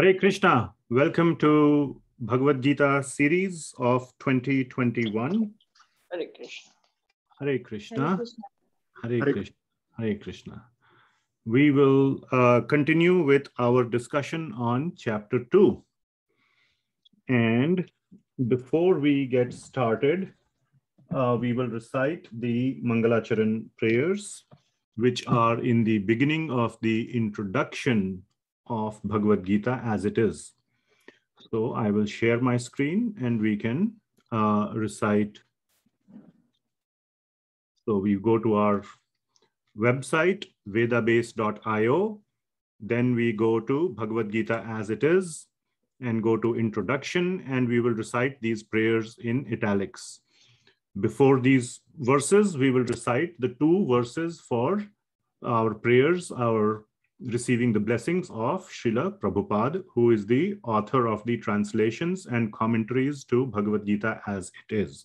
Hare Krishna, welcome to Bhagavad Gita series of 2021. Hare Krishna. Hare Krishna. Hare Krishna. Hare Krishna. Hare Krishna. We will uh, continue with our discussion on chapter 2. And before we get started, uh, we will recite the Mangalacharan prayers, which are in the beginning of the introduction of Bhagavad Gita as it is. So I will share my screen and we can uh, recite. So we go to our website, vedabase.io. Then we go to Bhagavad Gita as it is and go to introduction and we will recite these prayers in italics. Before these verses, we will recite the two verses for our prayers, our receiving the blessings of Srila Prabhupada, who is the author of the translations and commentaries to Bhagavad Gita as it is.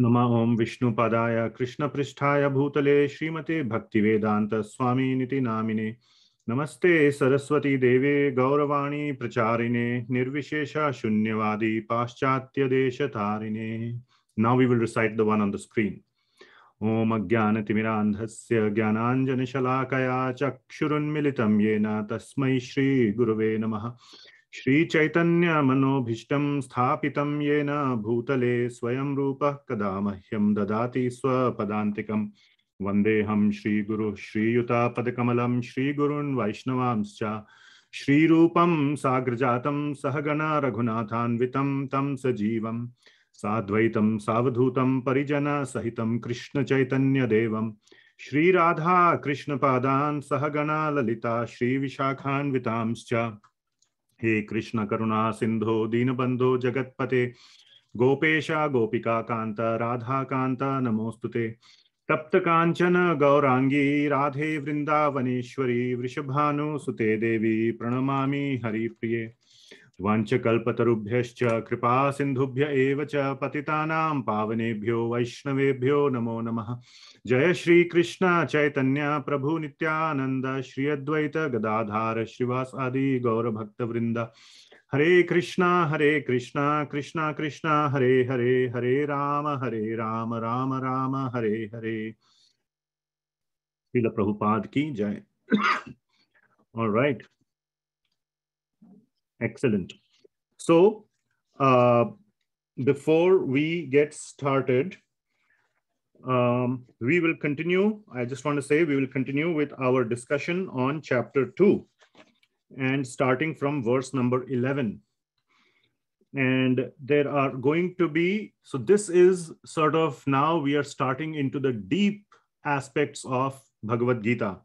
नमा ओं विष्णुपदाय कृष्णपृष्ठाय भूतले श्रीमते भक्तिवेदान्तस्वामीनिति नामिने नमस्ते सरस्वती देवे गौरवाणी प्रचारिणे निर्विशेष शून्यवादी पाश्चात्य देशतारिणे Now we will recite the one on the screen. ॐ अज्ञानतिमिरान्धस्य ज्ञानाञ्जनशलाकया चक्षुरुन्मिलितं येन तस्मै श्रीगुरुवे नमः श्रीचैतन्यमनोभीष्टं स्थापितं येन भूतले स्वयं रूपः कदा मह्यं ददाति स्वपदान्तिकं वन्देऽहं श्रीगुरुः श्रीयुतापदकमलं श्रीगुरून् वैष्णवांश्च श्रीरूपं साग्रजातं सहगणा रघुनाथान्वितं तं सजीवम् चैतन्य सावधूतं परिजनसहितं कृष्ण श्रीराधा कृष्णपादान् सहगणा ललिता श्री श्रीविशाखान्वितांश्च हे कृष्णकरुणा सिंधो दीनबंधो जगत्पते गोपेश राधा राधाकान्त नमोस्तुते तप्त कांचन गौरांगी राधे वृषभानु सुते देवी प्रणमामि हरिप्रिये वाञ्छकल्पतरुभ्यश्च कृपा सिंधुभ्य पति पावनेभ्यो वैष्णवेभ्यो नमो नम जय श्री कृष्ण चैतन्य प्रभु निनंद श्री अद्वैत गदाधार आदि गौरभक्तवृंद हरे कृष्णा हरे कृष्णा कृष्णा कृष्णा हरे हरे हरे राम हरे राम राम राम हरे हरे प्रभुपाद की जय All Excellent. So uh, before we get started, um, we will continue. I just want to say we will continue with our discussion on chapter 2 and starting from verse number 11. And there are going to be, so this is sort of now we are starting into the deep aspects of Bhagavad Gita.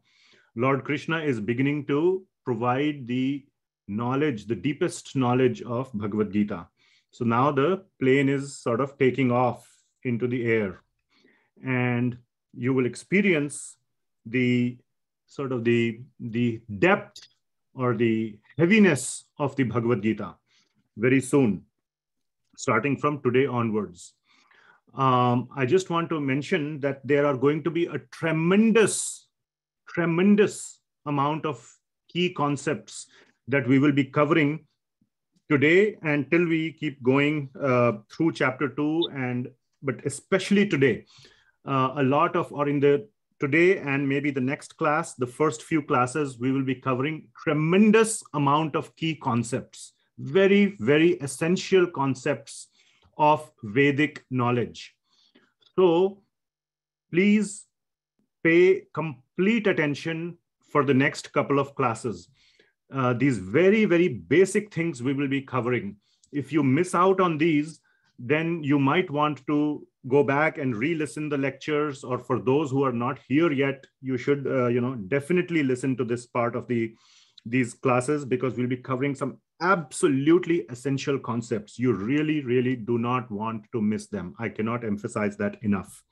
Lord Krishna is beginning to provide the knowledge, the deepest knowledge of Bhagavad Gita. So now the plane is sort of taking off into the air, and you will experience the sort of the, the depth or the heaviness of the Bhagavad Gita very soon, starting from today onwards. Um, I just want to mention that there are going to be a tremendous, tremendous amount of key concepts that we will be covering today until we keep going uh, through chapter two and but especially today uh, a lot of or in the today and maybe the next class the first few classes we will be covering tremendous amount of key concepts very very essential concepts of vedic knowledge so please pay complete attention for the next couple of classes uh, these very, very basic things we will be covering. If you miss out on these, then you might want to go back and re-listen the lectures or for those who are not here yet, you should uh, you know, definitely listen to this part of the these classes because we'll be covering some absolutely essential concepts. You really, really do not want to miss them. I cannot emphasize that enough.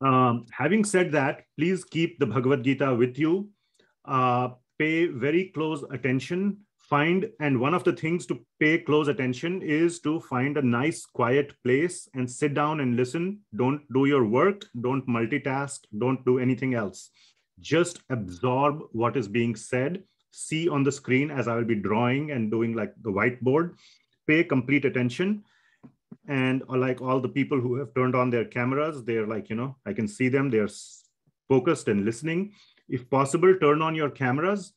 Um, having said that, please keep the Bhagavad Gita with you. Uh, pay very close attention find and one of the things to pay close attention is to find a nice quiet place and sit down and listen don't do your work don't multitask don't do anything else just absorb what is being said see on the screen as i will be drawing and doing like the whiteboard pay complete attention and like all the people who have turned on their cameras they're like you know i can see them they're focused and listening if possible, turn on your cameras.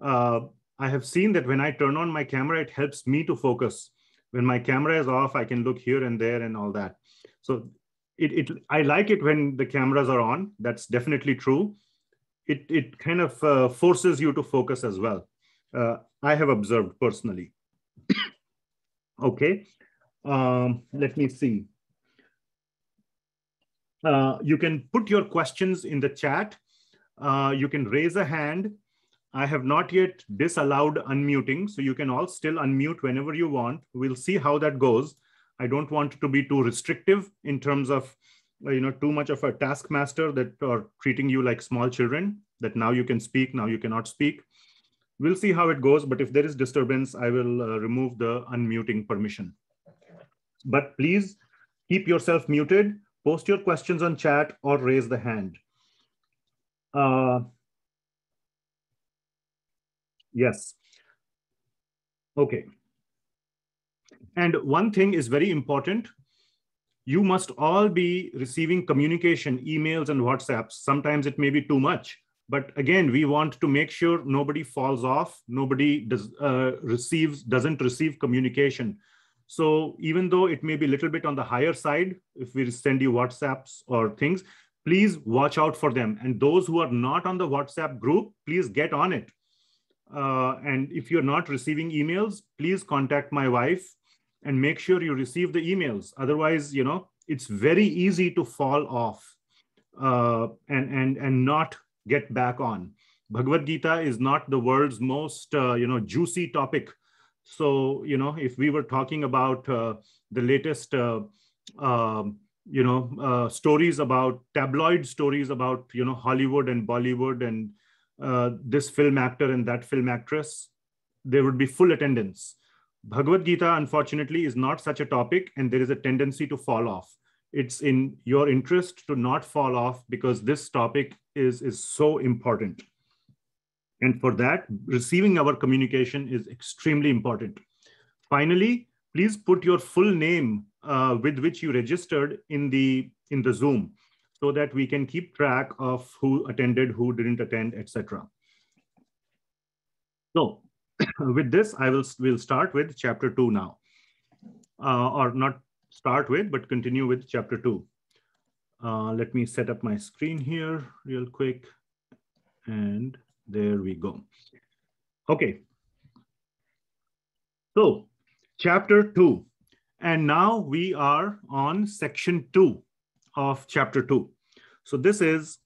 Uh, I have seen that when I turn on my camera, it helps me to focus. When my camera is off, I can look here and there and all that. So it, it I like it when the cameras are on. That's definitely true. It, it kind of uh, forces you to focus as well. Uh, I have observed personally. okay, um, let me see. Uh, you can put your questions in the chat. Uh, you can raise a hand. I have not yet disallowed unmuting, so you can all still unmute whenever you want. We'll see how that goes. I don't want to be too restrictive in terms of, uh, you know, too much of a taskmaster that are treating you like small children, that now you can speak, now you cannot speak. We'll see how it goes, but if there is disturbance, I will uh, remove the unmuting permission. But please keep yourself muted, post your questions on chat or raise the hand. Uh, yes. Okay. And one thing is very important. You must all be receiving communication, emails and WhatsApps. Sometimes it may be too much, but again, we want to make sure nobody falls off, nobody does, uh, receives, doesn't receive communication. So even though it may be a little bit on the higher side, if we send you WhatsApps or things, please watch out for them. And those who are not on the WhatsApp group, please get on it. Uh, and if you're not receiving emails, please contact my wife and make sure you receive the emails. Otherwise, you know, it's very easy to fall off uh, and, and, and not get back on. Bhagavad Gita is not the world's most, uh, you know, juicy topic. So, you know, if we were talking about uh, the latest uh, uh, you know uh, stories about tabloid stories about you know hollywood and bollywood and uh, this film actor and that film actress there would be full attendance bhagavad gita unfortunately is not such a topic and there is a tendency to fall off it's in your interest to not fall off because this topic is is so important and for that receiving our communication is extremely important finally please put your full name uh, with which you registered in the in the Zoom, so that we can keep track of who attended, who didn't attend, etc. So with this, I will will start with chapter two now, uh, or not start with, but continue with chapter two. Uh, let me set up my screen here real quick. And there we go. Okay. So chapter two, and now we are on section two of chapter two. So this is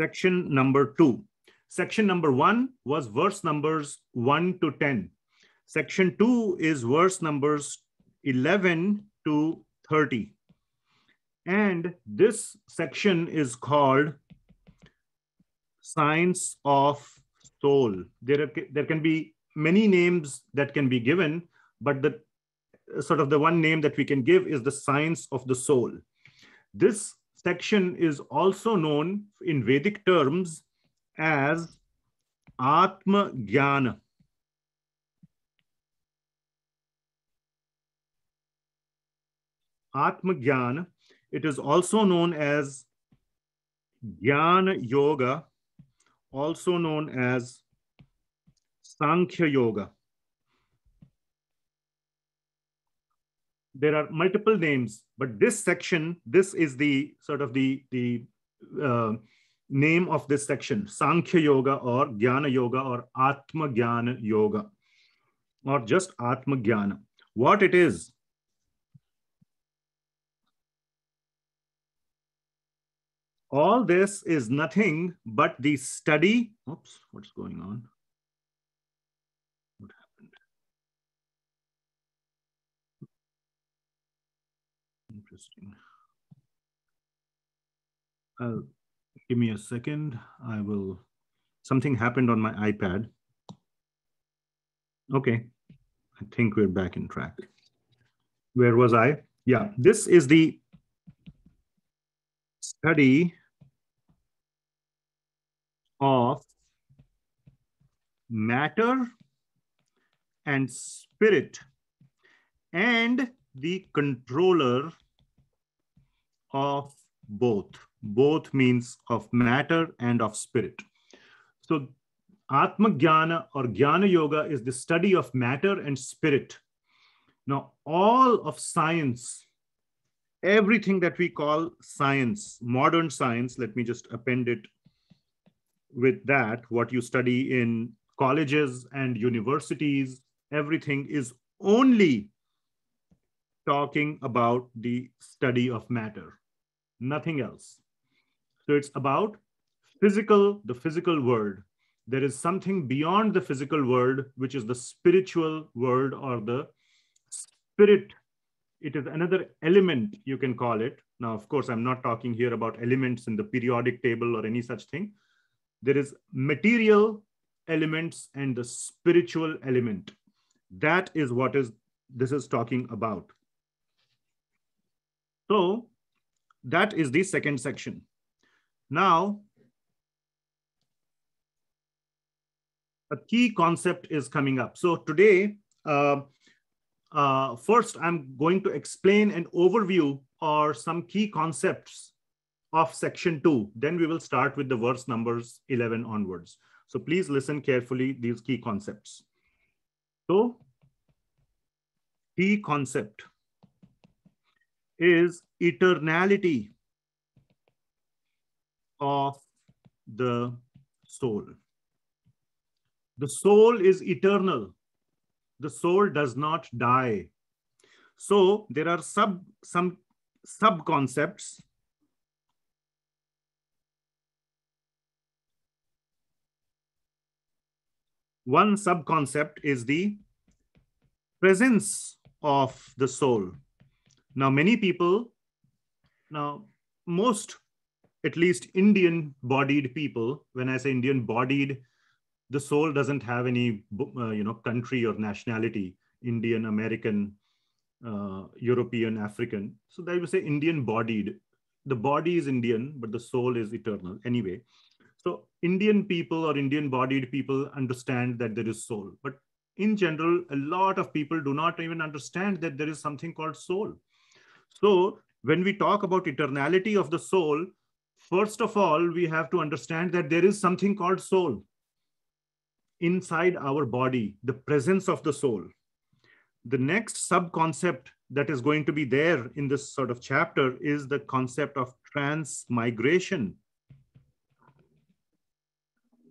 section number two. Section number one was verse numbers one to 10. Section two is verse numbers 11 to 30. And this section is called Science of Soul. There, are, there can be many names that can be given, but the uh, sort of the one name that we can give is the science of the soul. This section is also known in Vedic terms as Atma Jnana. Atma Jnana. It is also known as Jnana Yoga, also known as Sankhya Yoga. there are multiple names, but this section, this is the sort of the, the uh, name of this section, Sankhya Yoga or Jnana Yoga or Atma Jnana Yoga, or just Atma Jnana. What it is, all this is nothing but the study, oops, what's going on? Uh, give me a second. I will, something happened on my iPad. Okay, I think we're back in track. Where was I? Yeah, this is the study of matter and spirit and the controller of both both means of matter and of spirit. So Atma Jnana or Jnana Yoga is the study of matter and spirit. Now, all of science, everything that we call science, modern science, let me just append it with that, what you study in colleges and universities, everything is only talking about the study of matter, nothing else. So it's about physical, the physical world. There is something beyond the physical world, which is the spiritual world or the spirit. It is another element, you can call it. Now, of course, I'm not talking here about elements in the periodic table or any such thing. There is material elements and the spiritual element. That is what is this is talking about. So that is the second section. Now, a key concept is coming up. So today, uh, uh, first, I'm going to explain an overview or some key concepts of section two. Then we will start with the verse numbers 11 onwards. So please listen carefully these key concepts. So key concept is eternality of the soul. The soul is eternal. The soul does not die. So there are sub, some sub concepts one sub concept is the presence of the soul. Now, many people, now most at least Indian bodied people, when I say Indian bodied, the soul doesn't have any uh, you know country or nationality, Indian, American, uh, European, African. So that would say Indian bodied. The body is Indian, but the soul is eternal anyway. So Indian people or Indian bodied people understand that there is soul, but in general, a lot of people do not even understand that there is something called soul. So when we talk about eternality of the soul, First of all, we have to understand that there is something called soul inside our body, the presence of the soul. The next sub concept that is going to be there in this sort of chapter is the concept of transmigration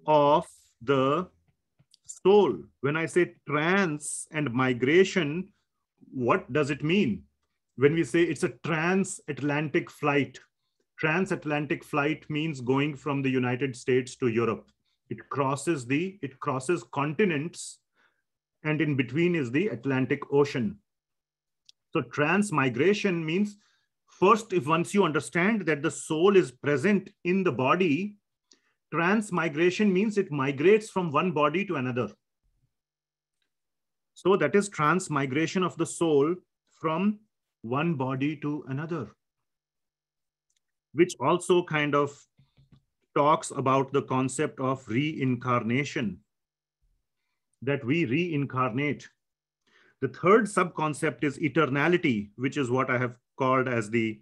of the soul. When I say trans and migration, what does it mean? When we say it's a transatlantic flight, transatlantic flight means going from the United States to Europe. It crosses the, it crosses continents and in between is the Atlantic Ocean. So transmigration means first, if once you understand that the soul is present in the body, transmigration means it migrates from one body to another. So that is transmigration of the soul from one body to another which also kind of talks about the concept of reincarnation, that we reincarnate. The third subconcept is eternality, which is what I have called as the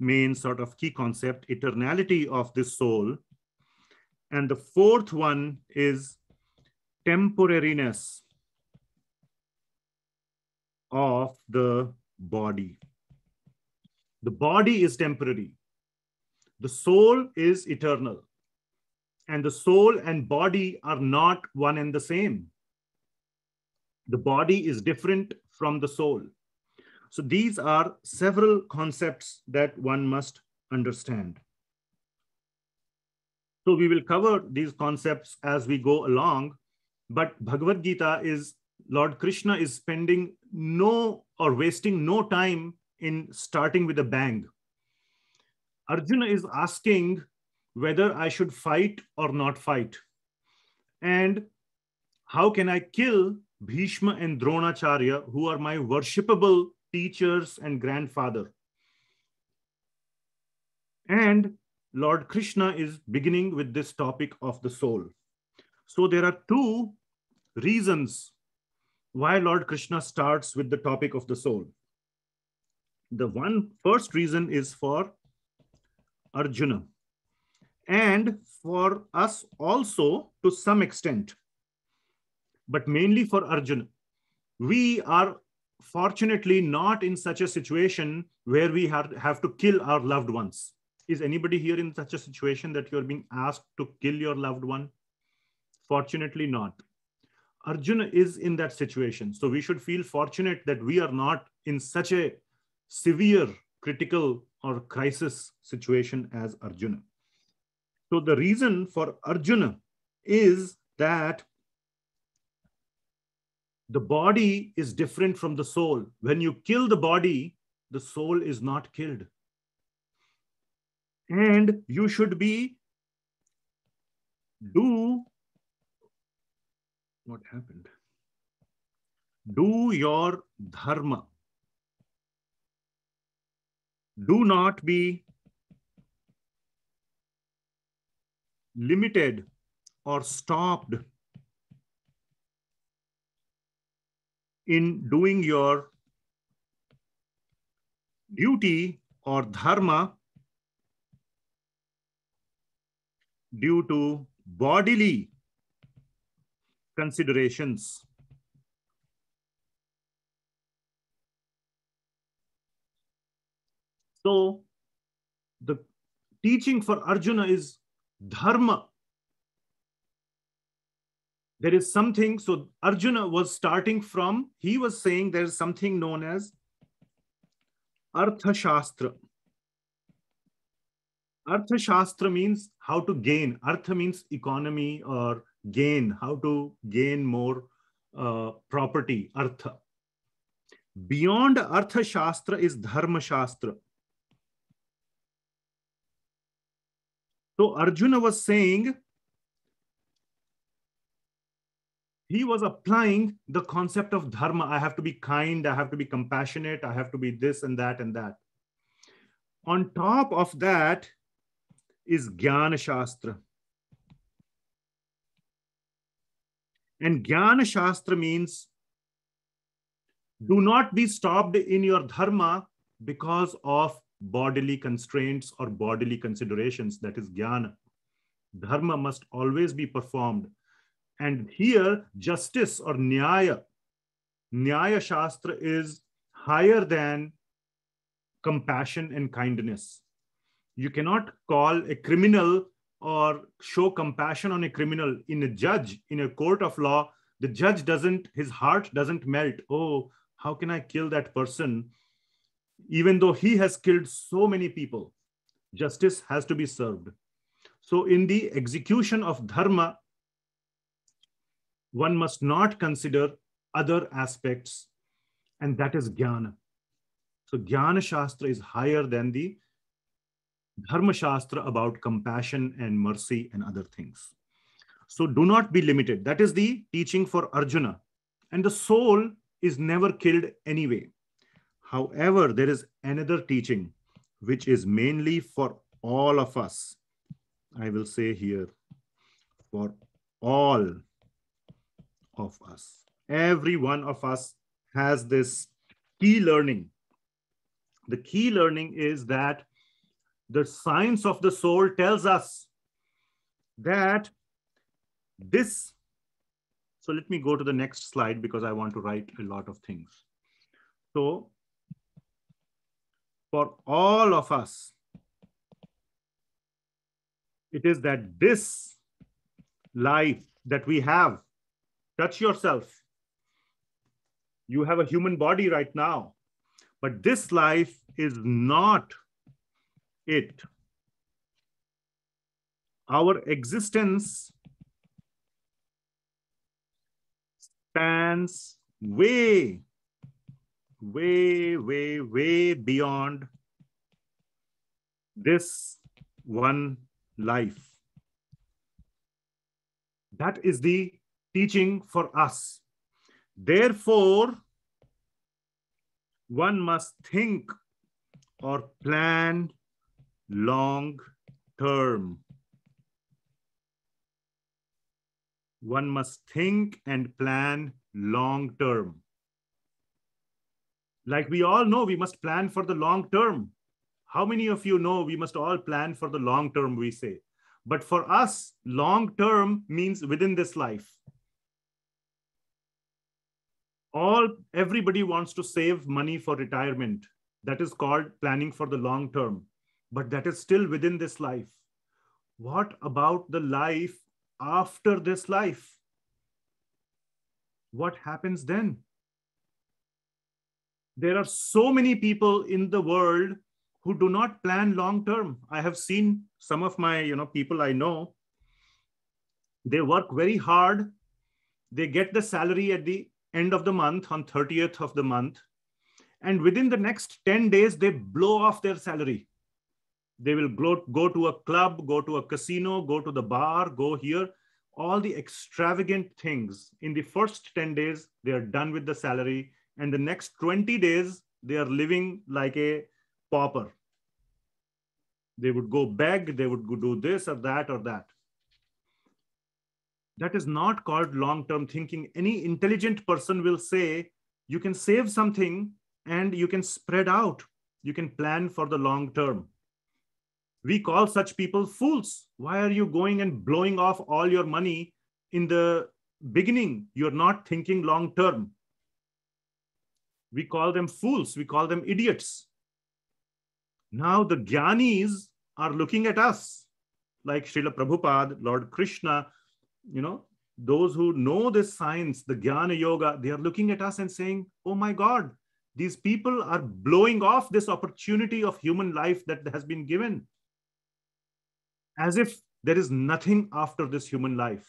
main sort of key concept, eternality of the soul. And the fourth one is temporariness of the body. The body is temporary. The soul is eternal, and the soul and body are not one and the same. The body is different from the soul. So these are several concepts that one must understand. So we will cover these concepts as we go along, but Bhagavad Gita is Lord Krishna is spending no or wasting no time in starting with a bang. Arjuna is asking whether I should fight or not fight. And how can I kill Bhishma and Dronacharya, who are my worshipable teachers and grandfather? And Lord Krishna is beginning with this topic of the soul. So there are two reasons why Lord Krishna starts with the topic of the soul. The one first reason is for Arjuna. And for us also to some extent, but mainly for Arjuna, we are fortunately not in such a situation where we have, to kill our loved ones. Is anybody here in such a situation that you're being asked to kill your loved one? Fortunately, not. Arjuna is in that situation. So we should feel fortunate that we are not in such a severe critical or crisis situation as Arjuna. So the reason for Arjuna is that the body is different from the soul. When you kill the body, the soul is not killed. And you should be do what happened? Do your dharma do not be limited or stopped in doing your duty or dharma due to bodily considerations. So the teaching for Arjuna is dharma. There is something, so Arjuna was starting from, he was saying there is something known as Artha Shastra. Artha Shastra means how to gain. Artha means economy or gain, how to gain more uh, property, Artha. Beyond Artha Shastra is Dharma Shastra. So Arjuna was saying, he was applying the concept of dharma. I have to be kind, I have to be compassionate, I have to be this and that and that. On top of that is Jnana Shastra. And Jnana Shastra means do not be stopped in your dharma because of bodily constraints or bodily considerations, that is jnana. Dharma must always be performed. And here, justice or nyaya, nyaya shastra is higher than compassion and kindness. You cannot call a criminal or show compassion on a criminal in a judge, in a court of law. The judge doesn't, his heart doesn't melt. Oh, how can I kill that person? even though he has killed so many people, justice has to be served. So, in the execution of dharma, one must not consider other aspects, and that is jnana. So, jnana shastra is higher than the dharma shastra about compassion and mercy and other things. So, do not be limited. That is the teaching for Arjuna. And the soul is never killed anyway However, there is another teaching which is mainly for all of us. I will say here for all of us. Every one of us has this key learning. The key learning is that the science of the soul tells us that this. So let me go to the next slide because I want to write a lot of things. So for all of us, it is that this life that we have, touch yourself. You have a human body right now, but this life is not it. Our existence spans way way, way, way beyond this one life. That is the teaching for us. Therefore, one must think or plan long term. One must think and plan long term. Like we all know, we must plan for the long term. How many of you know we must all plan for the long term, we say? But for us, long term means within this life. All everybody wants to save money for retirement. That is called planning for the long term, but that is still within this life. What about the life after this life? What happens then? there are so many people in the world who do not plan long term. I have seen some of my you know people I know. They work very hard. They get the salary at the end of the month on 30th of the month and within the next 10 days they blow off their salary they will go, go to a club go to a casino go to the bar go here all the extravagant things in the first 10 days they are done with the salary and the next 20 days they are living like a pauper they would go beg they would do this or that or that that is not called long term thinking any intelligent person will say you can save something and you can spread out you can plan for the long term we call such people fools why are you going and blowing off all your money in the beginning you're not thinking long term we call them fools, we call them idiots. Now the Gyanis are looking at us like Srila Prabhupada, Lord Krishna, you know, those who know this science, the Jnana Yoga, they are looking at us and saying, oh my God, these people are blowing off this opportunity of human life that has been given. As if there is nothing after this human life.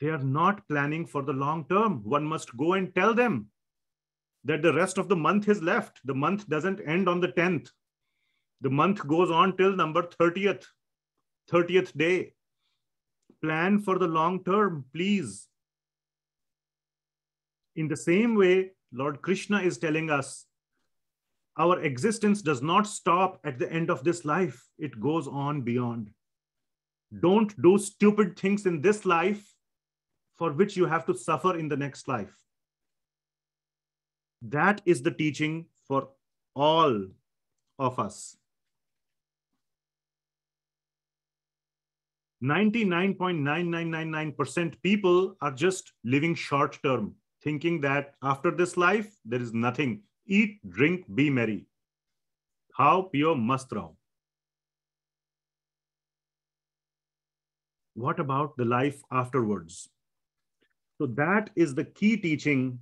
They are not planning for the long term. One must go and tell them that the rest of the month is left. The month doesn't end on the 10th. The month goes on till number 30th, 30th day. Plan for the long term, please. In the same way, Lord Krishna is telling us our existence does not stop at the end of this life, it goes on beyond. Don't do stupid things in this life for which you have to suffer in the next life. That is the teaching for all of us. 99.9999% people are just living short term, thinking that after this life, there is nothing. Eat, drink, be merry. How pure must raho. What about the life afterwards? So that is the key teaching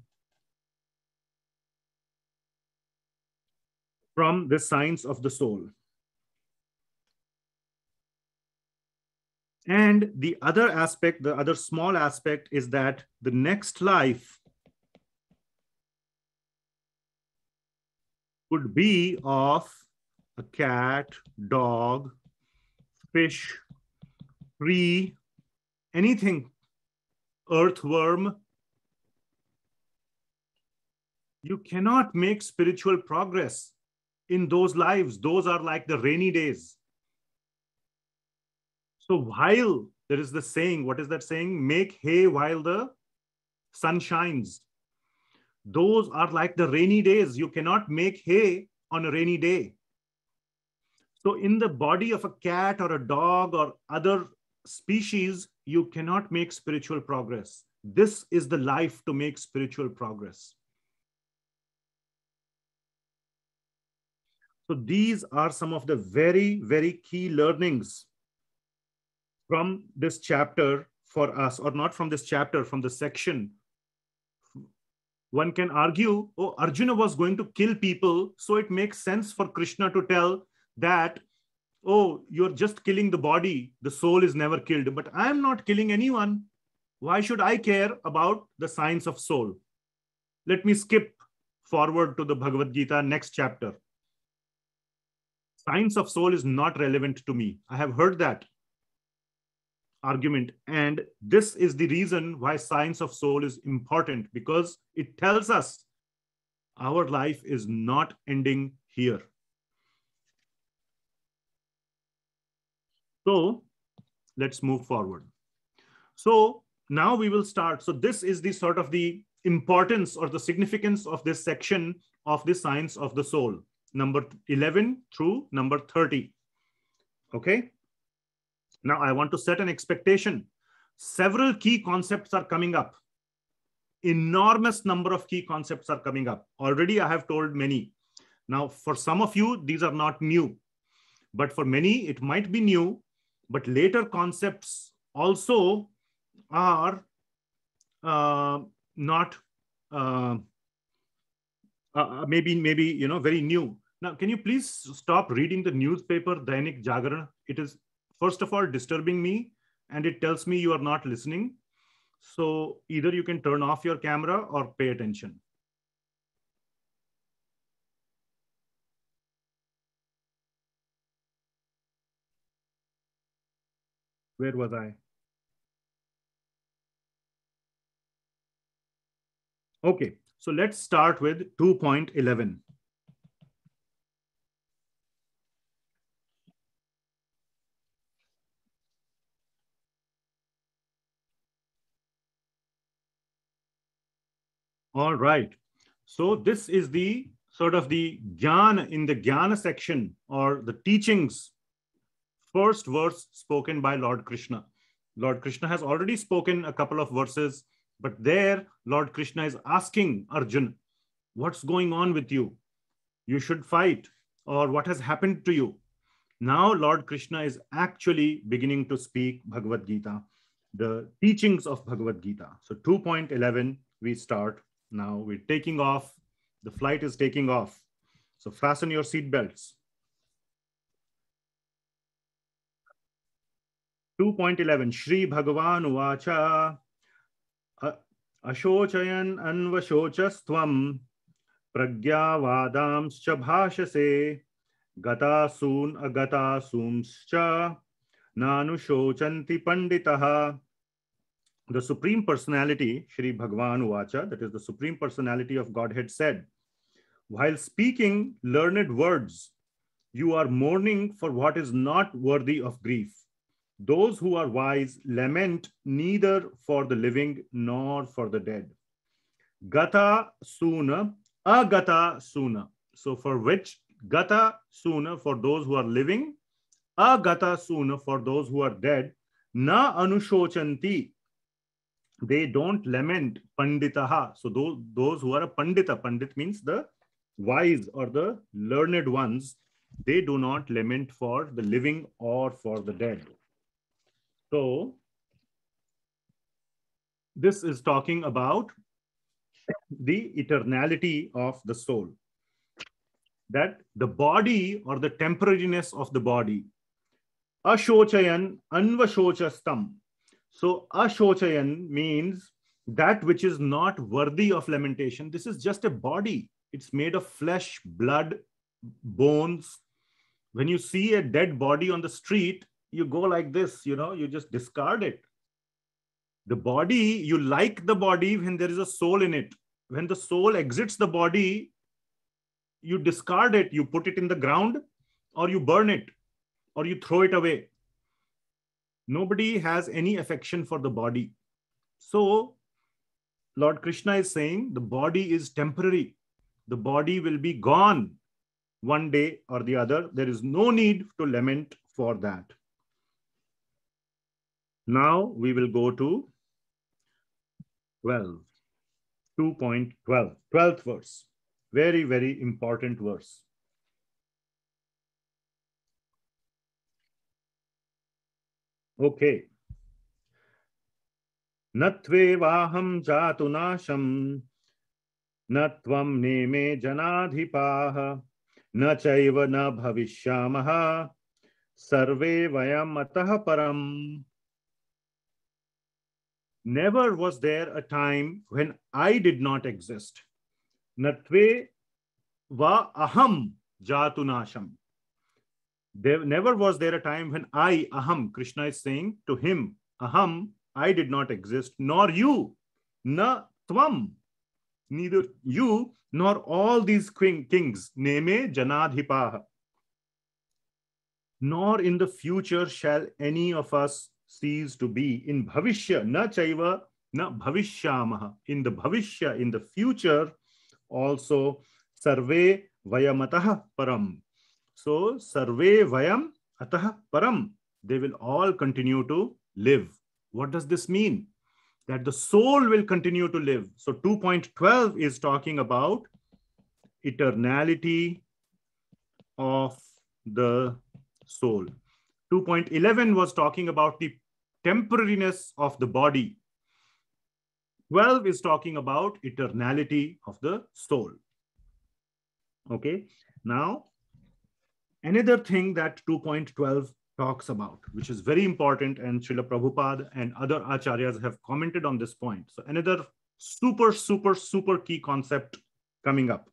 from the science of the soul. And the other aspect, the other small aspect is that the next life could be of a cat, dog, fish, tree, anything earthworm. You cannot make spiritual progress in those lives. Those are like the rainy days. So while there is the saying, what is that saying? Make hay while the sun shines. Those are like the rainy days. You cannot make hay on a rainy day. So in the body of a cat or a dog or other species, you cannot make spiritual progress. This is the life to make spiritual progress. So these are some of the very, very key learnings from this chapter for us, or not from this chapter, from the section. One can argue, oh, Arjuna was going to kill people, so it makes sense for Krishna to tell that oh, you're just killing the body, the soul is never killed, but I'm not killing anyone. Why should I care about the science of soul? Let me skip forward to the Bhagavad Gita next chapter. Science of soul is not relevant to me. I have heard that argument. And this is the reason why science of soul is important because it tells us our life is not ending here. So let's move forward. So now we will start. So this is the sort of the importance or the significance of this section of the science of the soul, number 11 through number 30. Okay. Now I want to set an expectation. Several key concepts are coming up. Enormous number of key concepts are coming up. Already I have told many. Now, for some of you, these are not new, but for many, it might be new but later concepts also are uh, not uh, uh, uh, maybe maybe you know very new. Now, can you please stop reading the newspaper Dainik Jagran? It is first of all disturbing me, and it tells me you are not listening. So either you can turn off your camera or pay attention. Where was I? Okay, so let's start with 2.11. All right. So this is the sort of the jnana in the jnana section or the teachings first verse spoken by Lord Krishna. Lord Krishna has already spoken a couple of verses, but there Lord Krishna is asking Arjun, What's going on with you? You should fight, or what has happened to you? Now, Lord Krishna is actually beginning to speak Bhagavad Gita, the teachings of Bhagavad Gita. So, 2.11, we start now. We're taking off. The flight is taking off. So, fasten your seatbelts. 2.11 Shri भगवान उवाच अशोचयन अन्वशोचस्त्वं प्रज्ञावादांश्च भाषसे गतासून् अगतासूंश्च नानुशोचन्ति पंडितः The Supreme Personality, Shri Bhagavan Uvacha, that is the Supreme Personality of Godhead, said, While speaking learned words, you are mourning for what is not worthy of grief. Those who are wise lament neither for the living nor for the dead. Gata suna, agata suna. So for which gata suna for those who are living, agata suna for those who are dead, na anushochanti. They don't lament panditaha. So those, those who are a pandita, pandit means the wise or the learned ones, they do not lament for the living or for the dead. So this is talking about the eternality of the soul. That the body or the temporariness of the body. Ashochayan anvashochastam. So ashochayan means that which is not worthy of lamentation. This is just a body. It's made of flesh, blood, bones. When you see a dead body on the street, you go like this, you know, you just discard it. The body, you like the body when there is a soul in it. When the soul exits the body, you discard it, you put it in the ground, or you burn it, or you throw it away. Nobody has any affection for the body. So, Lord Krishna is saying the body is temporary. The body will be gone one day or the other. There is no need to lament for that. Now we will go to 12, 2.12, 12th verse. Very, very important verse. Okay. Natve vaham jatunasham. Natvam neme janadhipaha. Nachaiva na bhavishyamaha. Sarve vayam ataha param. Never was there a time when I did not exist. Natve va aham jatunasham. There never was there a time when I, aham, Krishna is saying to him, aham, I did not exist, nor you, na tvam, neither you nor all these kings, neme janadhipaha. Nor in the future shall any of us cease to be in bhavishya na chaiva na bhavishyamah in the bhavishya in the future also sarve vayamatah param so sarve vayam atah param they will all continue to live what does this mean that the soul will continue to live so 2.12 is talking about eternality of the soul 2.11 was talking about the temporariness of the body. 12 is talking about eternality of the soul. Okay, now another thing that 2.12 talks about, which is very important, and Srila Prabhupada and other acharyas have commented on this point. So, another super, super, super key concept coming up.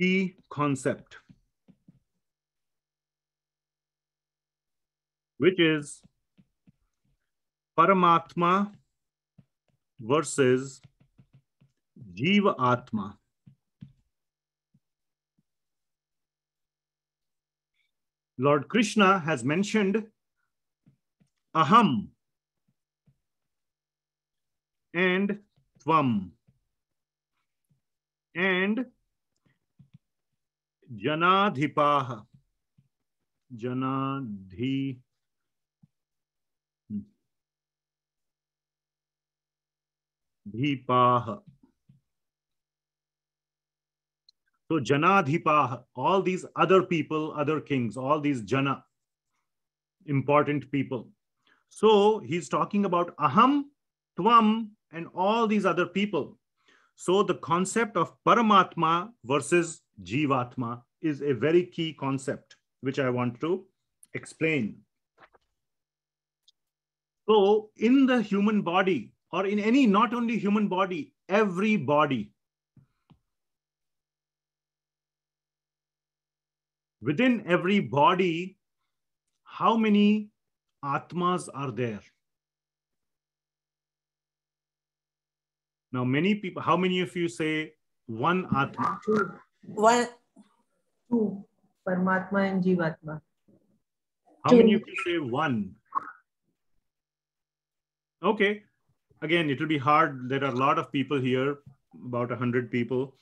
Key concept which is Paramatma versus Jiva Atma. Lord Krishna has mentioned Aham and Tvam and Janadhipaha. Janadhipaha. Janadhipaha. So dhipa. all these other people, other kings, all these Jana, important people. So he's talking about Aham, Tvam, and all these other people. So the concept of Paramatma versus Jivatma is a very key concept, which I want to explain. So in the human body, or in any not only human body, every body. Within every body, how many atmas are there? Now, many people, how many of you say one atma? One, two, Paramatma and Jivatma. How many of you say one? Okay, again, it'll be hard. There are a lot of people here, about 100 people.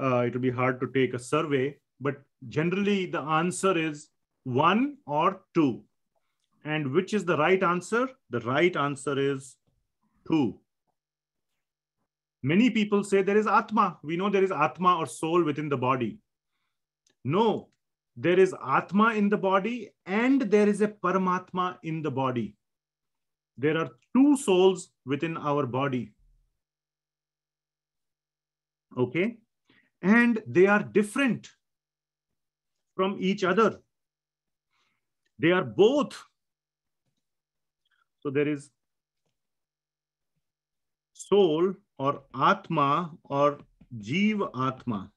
Uh, it'll be hard to take a survey, but generally the answer is one or two. And which is the right answer? The right answer is two. Many people say there is Atma. We know there is Atma or soul within the body. No, there is Atma in the body and there is a Paramatma in the body there are two souls within our body. Okay? And they are different from each other. They are both. So there is soul or Atma or Jeev Atma.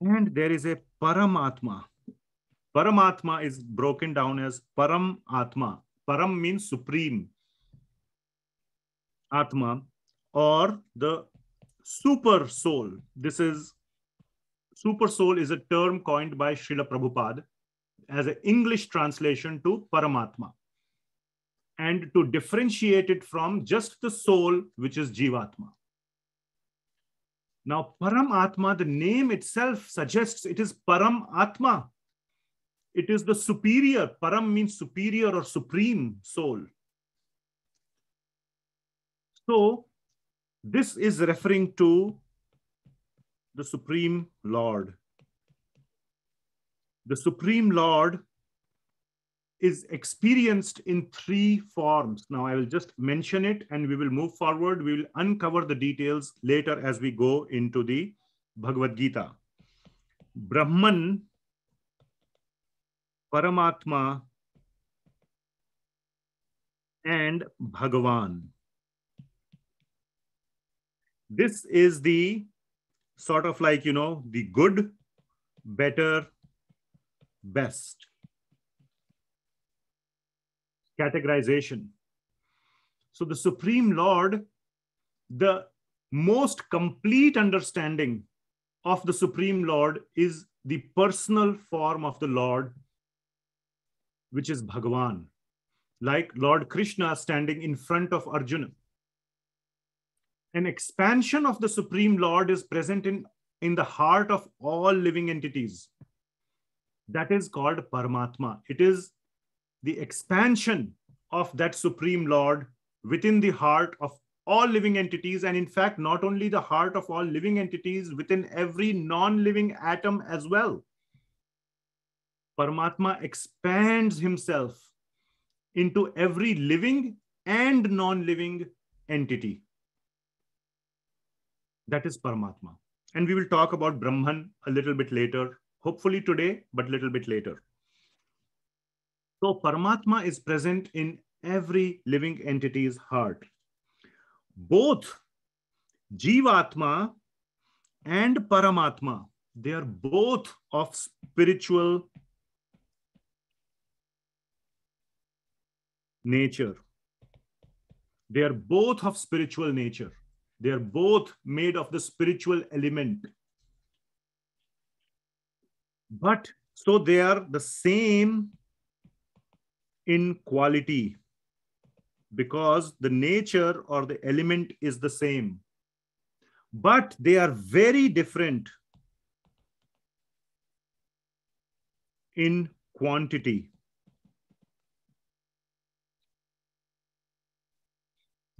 And there is a Paramatma. Paramatma is broken down as Param Atma. Param means supreme Atma or the super soul. This is super soul is a term coined by Srila Prabhupada as an English translation to Paramatma and to differentiate it from just the soul, which is Jivatma. Now, Paramatma, the name itself suggests it is Paramatma, it is the superior, param means superior or supreme soul. So this is referring to the Supreme Lord. The Supreme Lord is experienced in three forms. Now I will just mention it and we will move forward. We will uncover the details later as we go into the Bhagavad Gita. Brahman Paramatma, and Bhagavan. This is the sort of like, you know, the good, better, best categorization. So the Supreme Lord, the most complete understanding of the Supreme Lord is the personal form of the Lord which is Bhagavan, like Lord Krishna standing in front of Arjuna. An expansion of the Supreme Lord is present in, in the heart of all living entities. That is called Paramatma. It is the expansion of that Supreme Lord within the heart of all living entities, and in fact, not only the heart of all living entities, within every non living atom as well. Paramatma expands himself into every living and non living entity. That is Paramatma. And we will talk about Brahman a little bit later, hopefully today, but a little bit later. So Paramatma is present in every living entity's heart. Both Jivatma and Paramatma, they are both of spiritual nature. They are both of spiritual nature. They are both made of the spiritual element. But so they are the same in quality because the nature or the element is the same. But they are very different in quantity.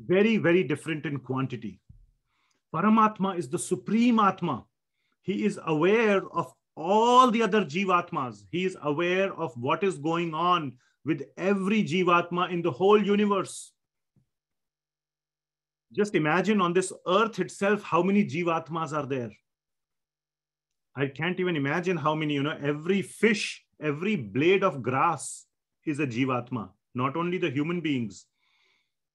very, very different in quantity. Paramatma is the supreme Atma. He is aware of all the other Jivatmas. He is aware of what is going on with every Jivatma in the whole universe. Just imagine on this earth itself how many Jivatmas are there. I can't even imagine how many, you know, every fish, every blade of grass is a Jivatma, not only the human beings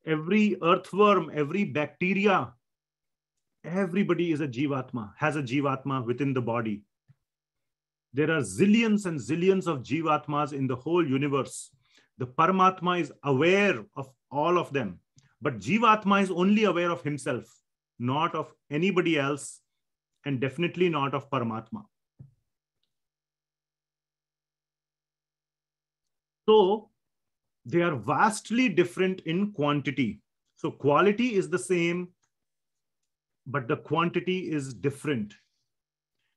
every earthworm, every bacteria, everybody is a jivatma, has a jivatma within the body. There are zillions and zillions of jivatmas in the whole universe. The Paramatma is aware of all of them, but jivatma is only aware of himself, not of anybody else, and definitely not of Paramatma. So they are vastly different in quantity. So quality is the same, but the quantity is different.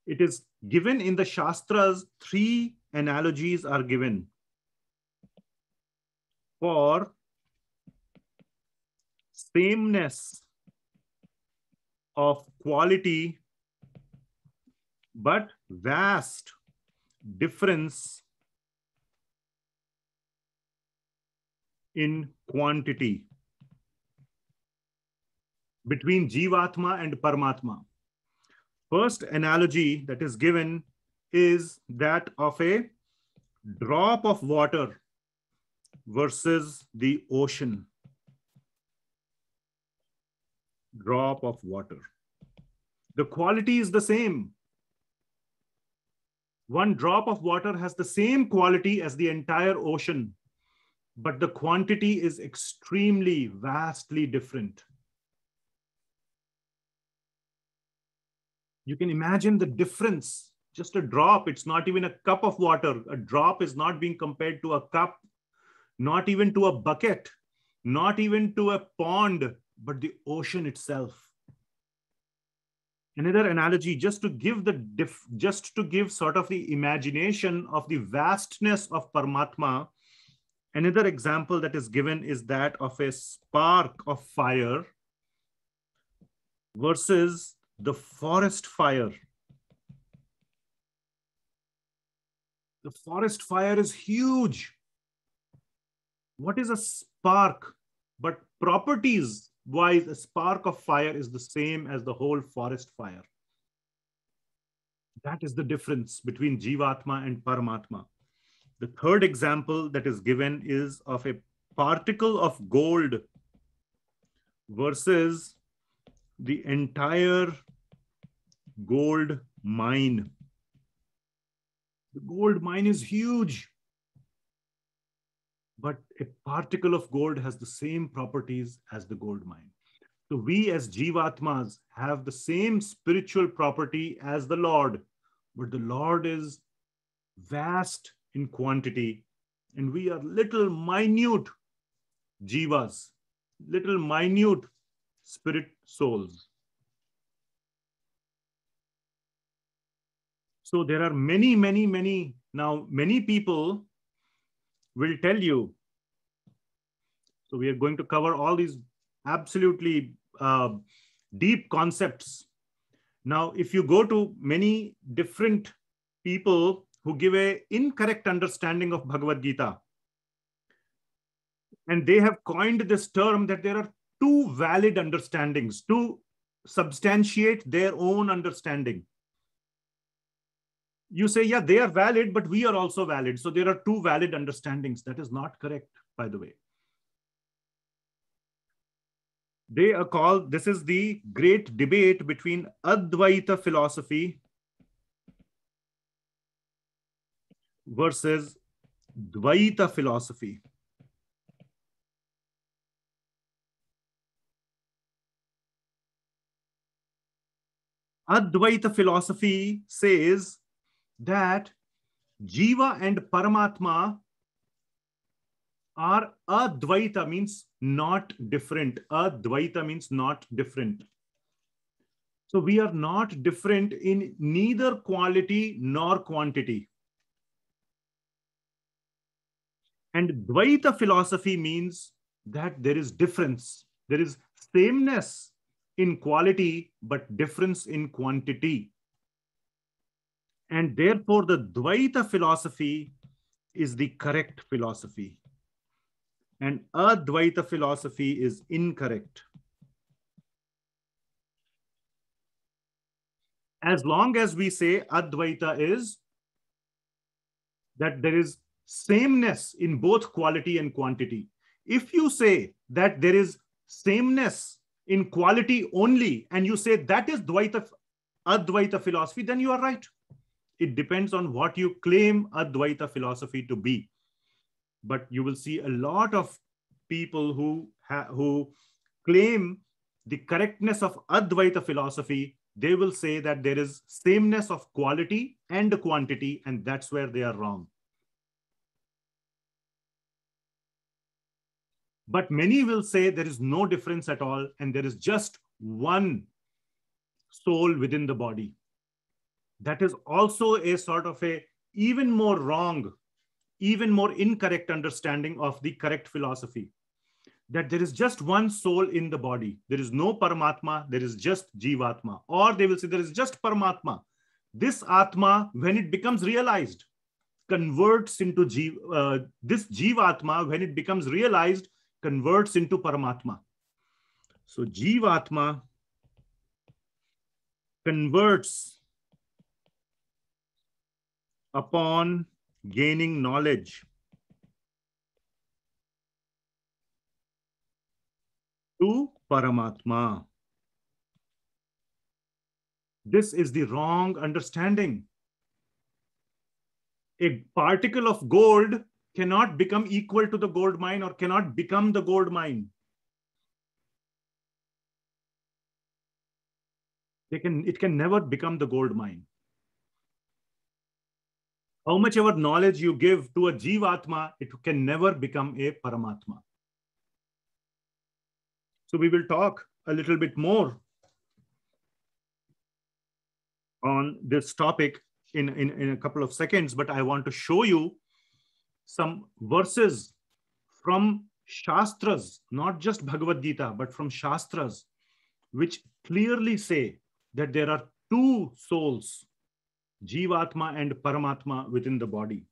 It is given in the Shastras, three analogies are given for sameness of quality, but vast difference in quantity between Jivatma and Paramatma. First analogy that is given is that of a drop of water versus the ocean. Drop of water. The quality is the same. One drop of water has the same quality as the entire ocean but the quantity is extremely vastly different. You can imagine the difference, just a drop, it's not even a cup of water. A drop is not being compared to a cup, not even to a bucket, not even to a pond, but the ocean itself. Another analogy, just to give the diff, just to give sort of the imagination of the vastness of Paramatma, Another example that is given is that of a spark of fire versus the forest fire. The forest fire is huge. What is a spark? But properties wise, a spark of fire is the same as the whole forest fire. That is the difference between Jivatma and Paramatma. The third example that is given is of a particle of gold versus the entire gold mine. The gold mine is huge, but a particle of gold has the same properties as the gold mine. So we as Jivatmas have the same spiritual property as the Lord, but the Lord is vast in quantity, and we are little minute jivas, little minute spirit souls. So there are many, many, many. Now, many people will tell you. So we are going to cover all these absolutely uh, deep concepts. Now, if you go to many different people who give a incorrect understanding of Bhagavad Gita. And they have coined this term that there are two valid understandings to substantiate their own understanding. You say, yeah, they are valid, but we are also valid. So there are two valid understandings. That is not correct, by the way. They are called, this is the great debate between Advaita philosophy versus Dvaita philosophy. Advaita philosophy says that Jiva and Paramatma are Advaita means not different. Advaita means not different. So we are not different in neither quality nor quantity. And Dvaita philosophy means that there is difference. There is sameness in quality, but difference in quantity. And therefore, the Dvaita philosophy is the correct philosophy. And Advaita philosophy is incorrect. As long as we say Advaita is that there is sameness in both quality and quantity. If you say that there is sameness in quality only, and you say that is Dvaita, Advaita philosophy, then you are right. It depends on what you claim Advaita philosophy to be. But you will see a lot of people who, who claim the correctness of Advaita philosophy, they will say that there is sameness of quality and quantity, and that's where they are wrong. But many will say there is no difference at all, and there is just one soul within the body. That is also a sort of a even more wrong, even more incorrect understanding of the correct philosophy. That there is just one soul in the body. There is no Paramatma, there is just Jivatma. Or they will say there is just Paramatma. This Atma, when it becomes realized, converts into Jiv, uh, this Jivatma, when it becomes realized, converts into Paramatma. So Jivatma converts upon gaining knowledge to Paramatma. This is the wrong understanding. A particle of gold cannot become equal to the gold mine or cannot become the gold mine. They can, it can never become the gold mine. How much ever knowledge you give to a Jivatma, it can never become a Paramatma. So we will talk a little bit more on this topic in, in, in a couple of seconds, but I want to show you some verses from Shastras, not just Bhagavad Gita, but from Shastras, which clearly say that there are two souls, Jivatma and Paramatma, within the body.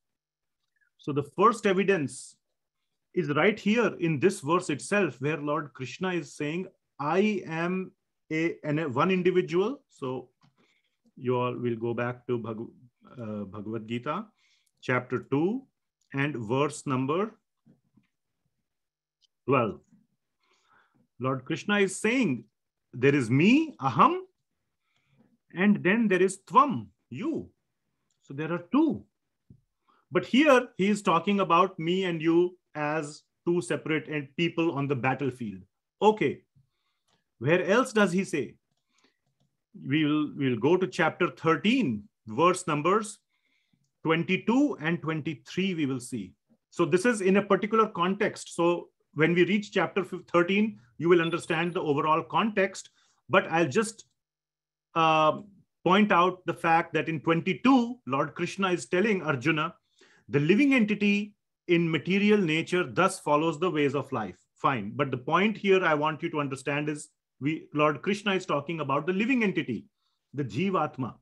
So the first evidence is right here in this verse itself, where Lord Krishna is saying, I am a, an, a one individual. So you all will go back to Bhag, uh, Bhagavad Gita, chapter 2, and verse number 12. Lord Krishna is saying, There is me, aham, and then there is tvam, you. So there are two. But here he is talking about me and you as two separate people on the battlefield. Okay. Where else does he say? We'll, we'll go to chapter 13, verse numbers 22 and 23 we will see. So this is in a particular context. So when we reach chapter 13, you will understand the overall context, but I'll just uh, point out the fact that in 22, Lord Krishna is telling Arjuna, the living entity in material nature thus follows the ways of life. Fine. But the point here I want you to understand is we Lord Krishna is talking about the living entity, the Jivatma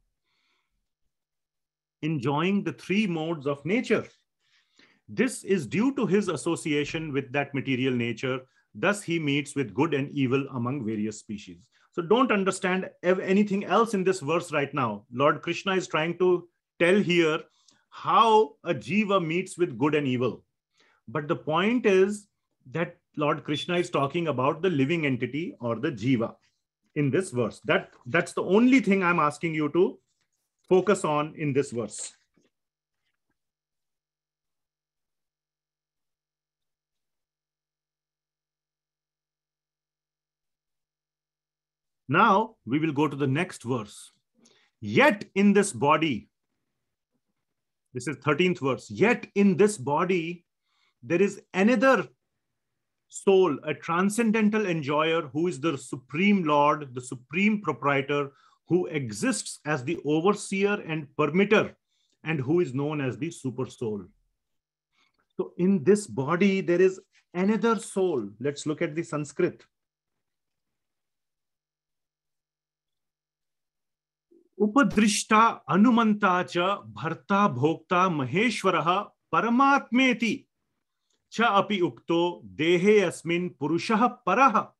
enjoying the three modes of nature. This is due to his association with that material nature. Thus, he meets with good and evil among various species. So, don't understand anything else in this verse right now. Lord Krishna is trying to tell here how a jiva meets with good and evil. But the point is that Lord Krishna is talking about the living entity or the jiva in this verse. That, that's the only thing I'm asking you to focus on in this verse. Now we will go to the next verse. Yet in this body, this is 13th verse, yet in this body, there is another soul, a transcendental enjoyer who is the supreme Lord, the supreme proprietor, who exists as the overseer and permitter, and who is known as the super soul. So, in this body, there is another soul. Let's look at the Sanskrit. Upadrishta anumanta bharta bhokta maheshwaraha Paramatmeti cha api उक्तो dehe asmin पुरुषः paraha.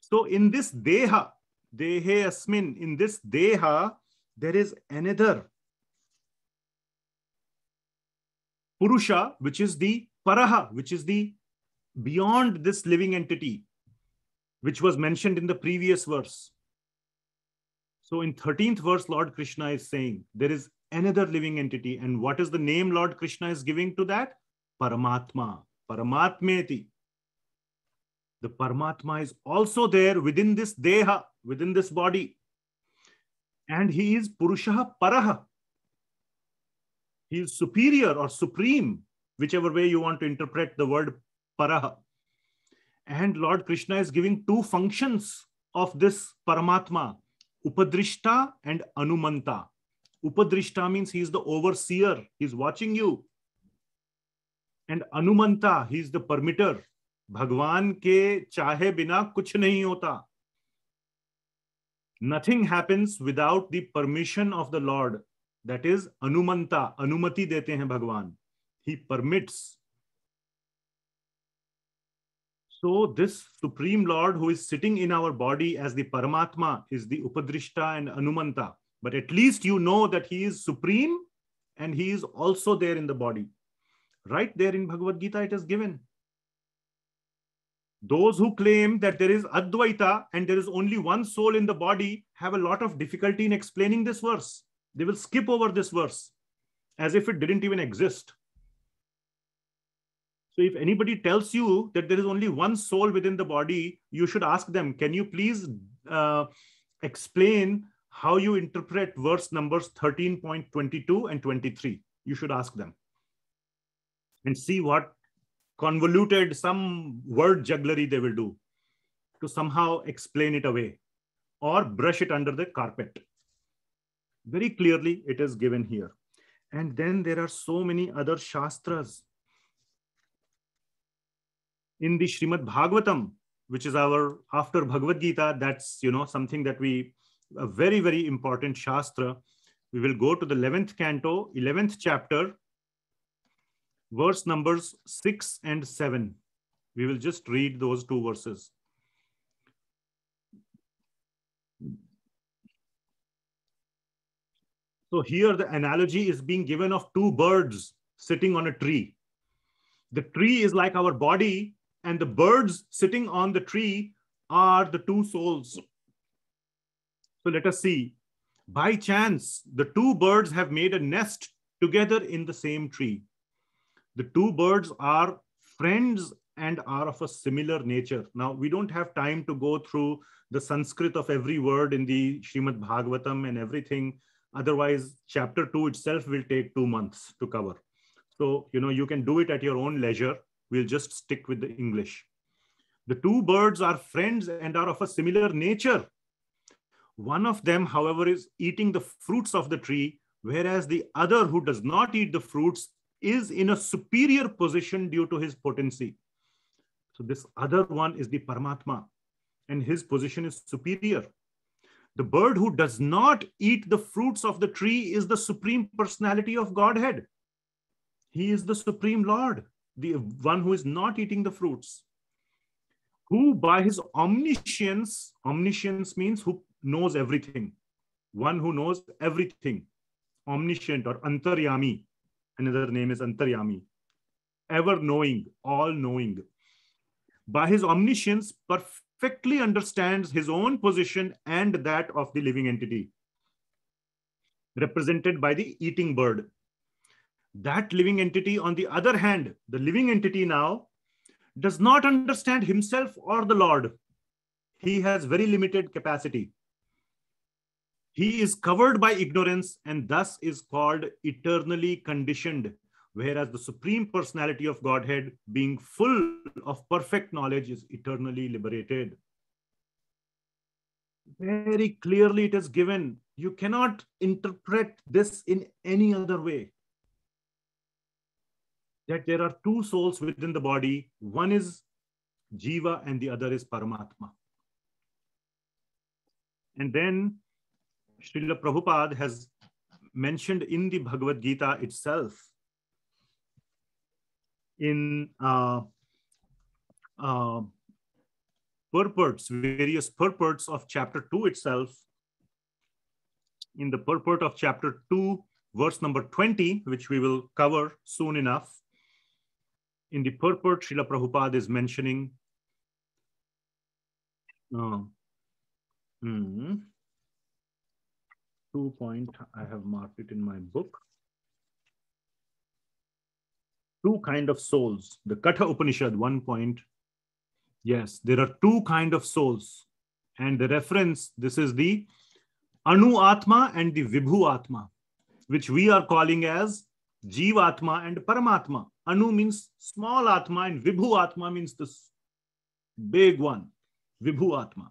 So in this deha. Dehe asmin. In this deha, there is another. Purusha, which is the paraha, which is the beyond this living entity, which was mentioned in the previous verse. So in 13th verse, Lord Krishna is saying there is another living entity. And what is the name Lord Krishna is giving to that? Paramatma, Paramatmeti. The Paramatma is also there within this Deha. within this body. And he is Purushaha Paraha. He is superior or supreme, whichever way you want to interpret the word Paraha. And Lord Krishna is giving two functions of this Paramatma, Upadrishta and Anumanta. Upadrishta means he is the overseer, he's watching you. And Anumanta, he is the permitter. भगवान के चाहे बिना कुछ नहीं होता nothing happens without the permission of the Lord. That is anumanta, anumati dete hain Bhagwan. He permits. So this Supreme Lord who is sitting in our body as the Paramatma is the Upadrishta and Anumanta. But at least you know that he is supreme and he is also there in the body. Right there in Bhagavad Gita, it is given those who claim that there is Advaita and there is only one soul in the body have a lot of difficulty in explaining this verse. They will skip over this verse as if it didn't even exist. So if anybody tells you that there is only one soul within the body, you should ask them, can you please uh, explain how you interpret verse numbers 13.22 and 23? You should ask them and see what convoluted, some word jugglery they will do to somehow explain it away or brush it under the carpet. Very clearly, it is given here. And then there are so many other Shastras. In the Srimad Bhagavatam, which is our after Bhagavad Gita, that's you know something that we a very, very important Shastra. We will go to the 11th canto, 11th chapter, verse numbers 6 and 7. We will just read those two verses. So here the analogy is being given of two birds sitting on a tree. The tree is like our body and the birds sitting on the tree are the two souls. So let us see. By chance, the two birds have made a nest together in the same tree. The two birds are friends and are of a similar nature. Now, we don't have time to go through the Sanskrit of every word in the Shrimad Bhagavatam and everything. Otherwise, chapter two itself will take two months to cover. So, you know, you can do it at your own leisure. We'll just stick with the English. The two birds are friends and are of a similar nature. One of them, however, is eating the fruits of the tree, whereas the other, who does not eat the fruits, is in a superior position due to his potency. So this other one is the Paramatma and his position is superior. The bird who does not eat the fruits of the tree is the supreme personality of Godhead. He is the supreme Lord, the one who is not eating the fruits. Who by his omniscience, omniscience means who knows everything, one who knows everything, omniscient or antaryami, Another name is Antaryami, ever knowing, all knowing. By his omniscience, perfectly understands his own position and that of the living entity, represented by the eating bird. That living entity, on the other hand, the living entity now does not understand himself or the Lord. He has very limited capacity. He is covered by ignorance and thus is called eternally conditioned, whereas the Supreme Personality of Godhead, being full of perfect knowledge, is eternally liberated. Very clearly, it is given. You cannot interpret this in any other way that there are two souls within the body. One is Jiva and the other is Paramatma. And then Srila Prabhupada has mentioned in the Bhagavad Gita itself in uh, uh, purports, various purports of chapter 2 itself. In the purport of chapter 2, verse number 20, which we will cover soon enough, in the purport, Srila Prabhupada is mentioning. Uh, mm, two point I have marked it in my book. Two kind of souls. The Katha Upanishad, one point. Yes, there are two kind of souls. And the reference, this is the Anu Atma and the Vibhu Atma, which we are calling as Atma and Paramatma. Anu means small Atma and Vibhu Atma means the big one, Vibhu Atma.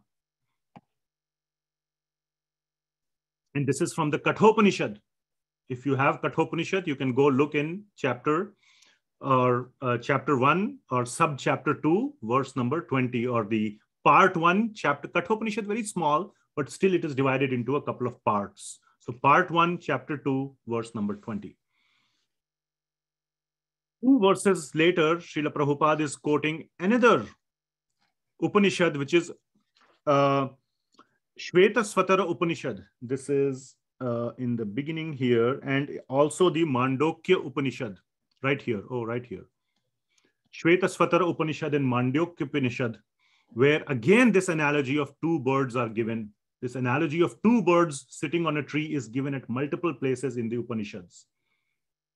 And this is from the Kathopanishad. If you have Kathopanishad, you can go look in chapter or uh, chapter 1 or sub chapter 2, verse number 20, or the part 1 chapter. Kathopanishad, very small, but still it is divided into a couple of parts. So, part 1, chapter 2, verse number 20. Two verses later, Srila Prabhupada is quoting another Upanishad, which is uh, Shveta Svatara Upanishad. This is uh, in the beginning here, and also the Mandokya Upanishad, right here. Oh, right here. Shveta Svatara Upanishad and Mandokya Upanishad, where again this analogy of two birds are given. This analogy of two birds sitting on a tree is given at multiple places in the Upanishads.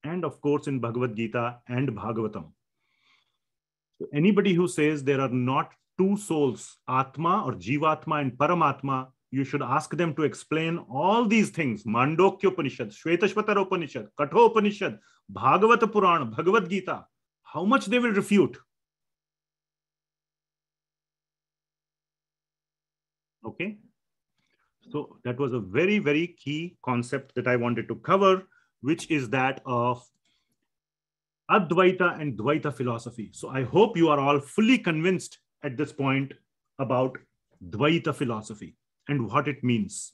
And of course, in Bhagavad Gita and Bhagavatam. So anybody who says there are not two souls, Atma or Jivatma and Paramatma, you should ask them to explain all these things. Mandokya Upanishad, Shvetashvatara Upanishad, Katho Upanishad, Bhagavata Purana, Bhagavad Gita. How much they will refute? Okay. So that was a very, very key concept that I wanted to cover, which is that of Advaita and Dvaita philosophy. So I hope you are all fully convinced at this point about Dvaita philosophy and what it means.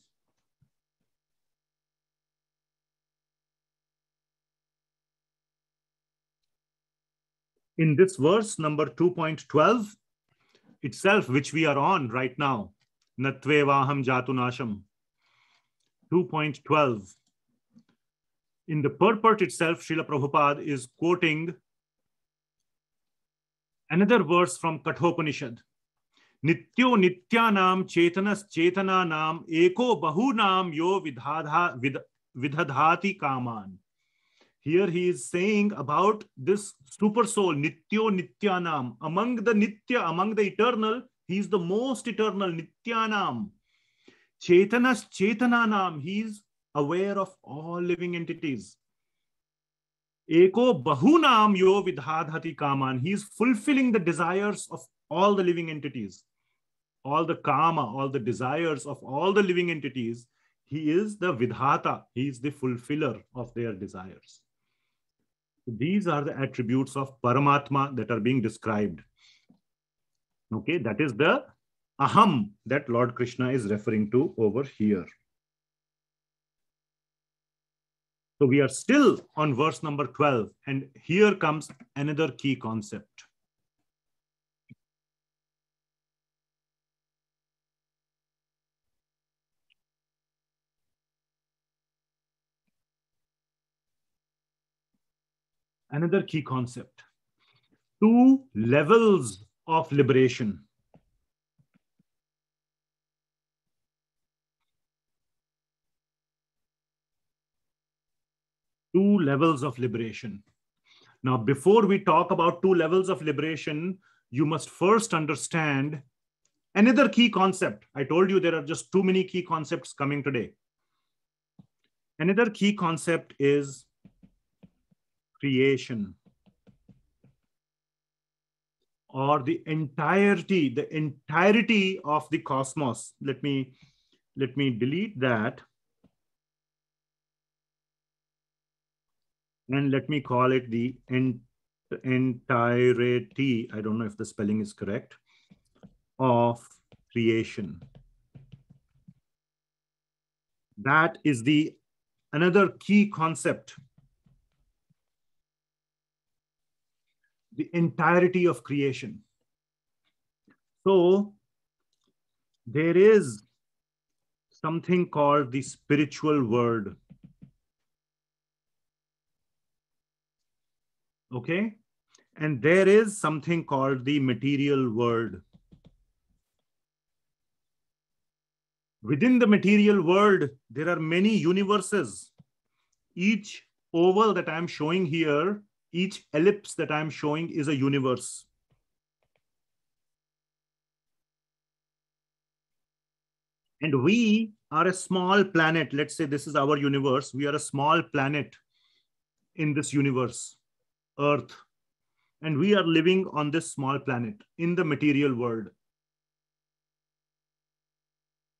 In this verse, number 2.12, itself, which we are on right now, Natve ham Jatunasham, 2.12. In the purport itself, Srila Prabhupada is quoting another verse from Kathopanishad. Nityo nityanam chetanas chetananam eko bahunam yo vidhadhati kaman. Here he is saying about this super soul, Nityo nityanam. Among the nitya, among the eternal, he is the most eternal, nityanam. Chetanas chetananam. He is aware of all living entities. Eko bahunam yo vidhadhati kaman. He is fulfilling the desires of all the living entities, all the kama, all the desires of all the living entities. He is the vidhata. He is the fulfiller of their desires. These are the attributes of Paramatma that are being described. Okay, that is the aham that Lord Krishna is referring to over here. So we are still on verse number 12. And here comes another key concept. Another key concept. Two levels of liberation. two levels of liberation. Now, before we talk about two levels of liberation, you must first understand another key concept. I told you there are just too many key concepts coming today. Another key concept is creation or the entirety, the entirety of the cosmos. Let me, let me delete that. and let me call it the entirety, I don't know if the spelling is correct, of creation. That is the another key concept. The entirety of creation. So there is something called the spiritual world. Okay. And there is something called the material world. Within the material world, there are many universes. Each oval that I'm showing here, each ellipse that I'm showing is a universe. And we are a small planet. Let's say this is our universe. We are a small planet in this universe. Earth. And we are living on this small planet in the material world.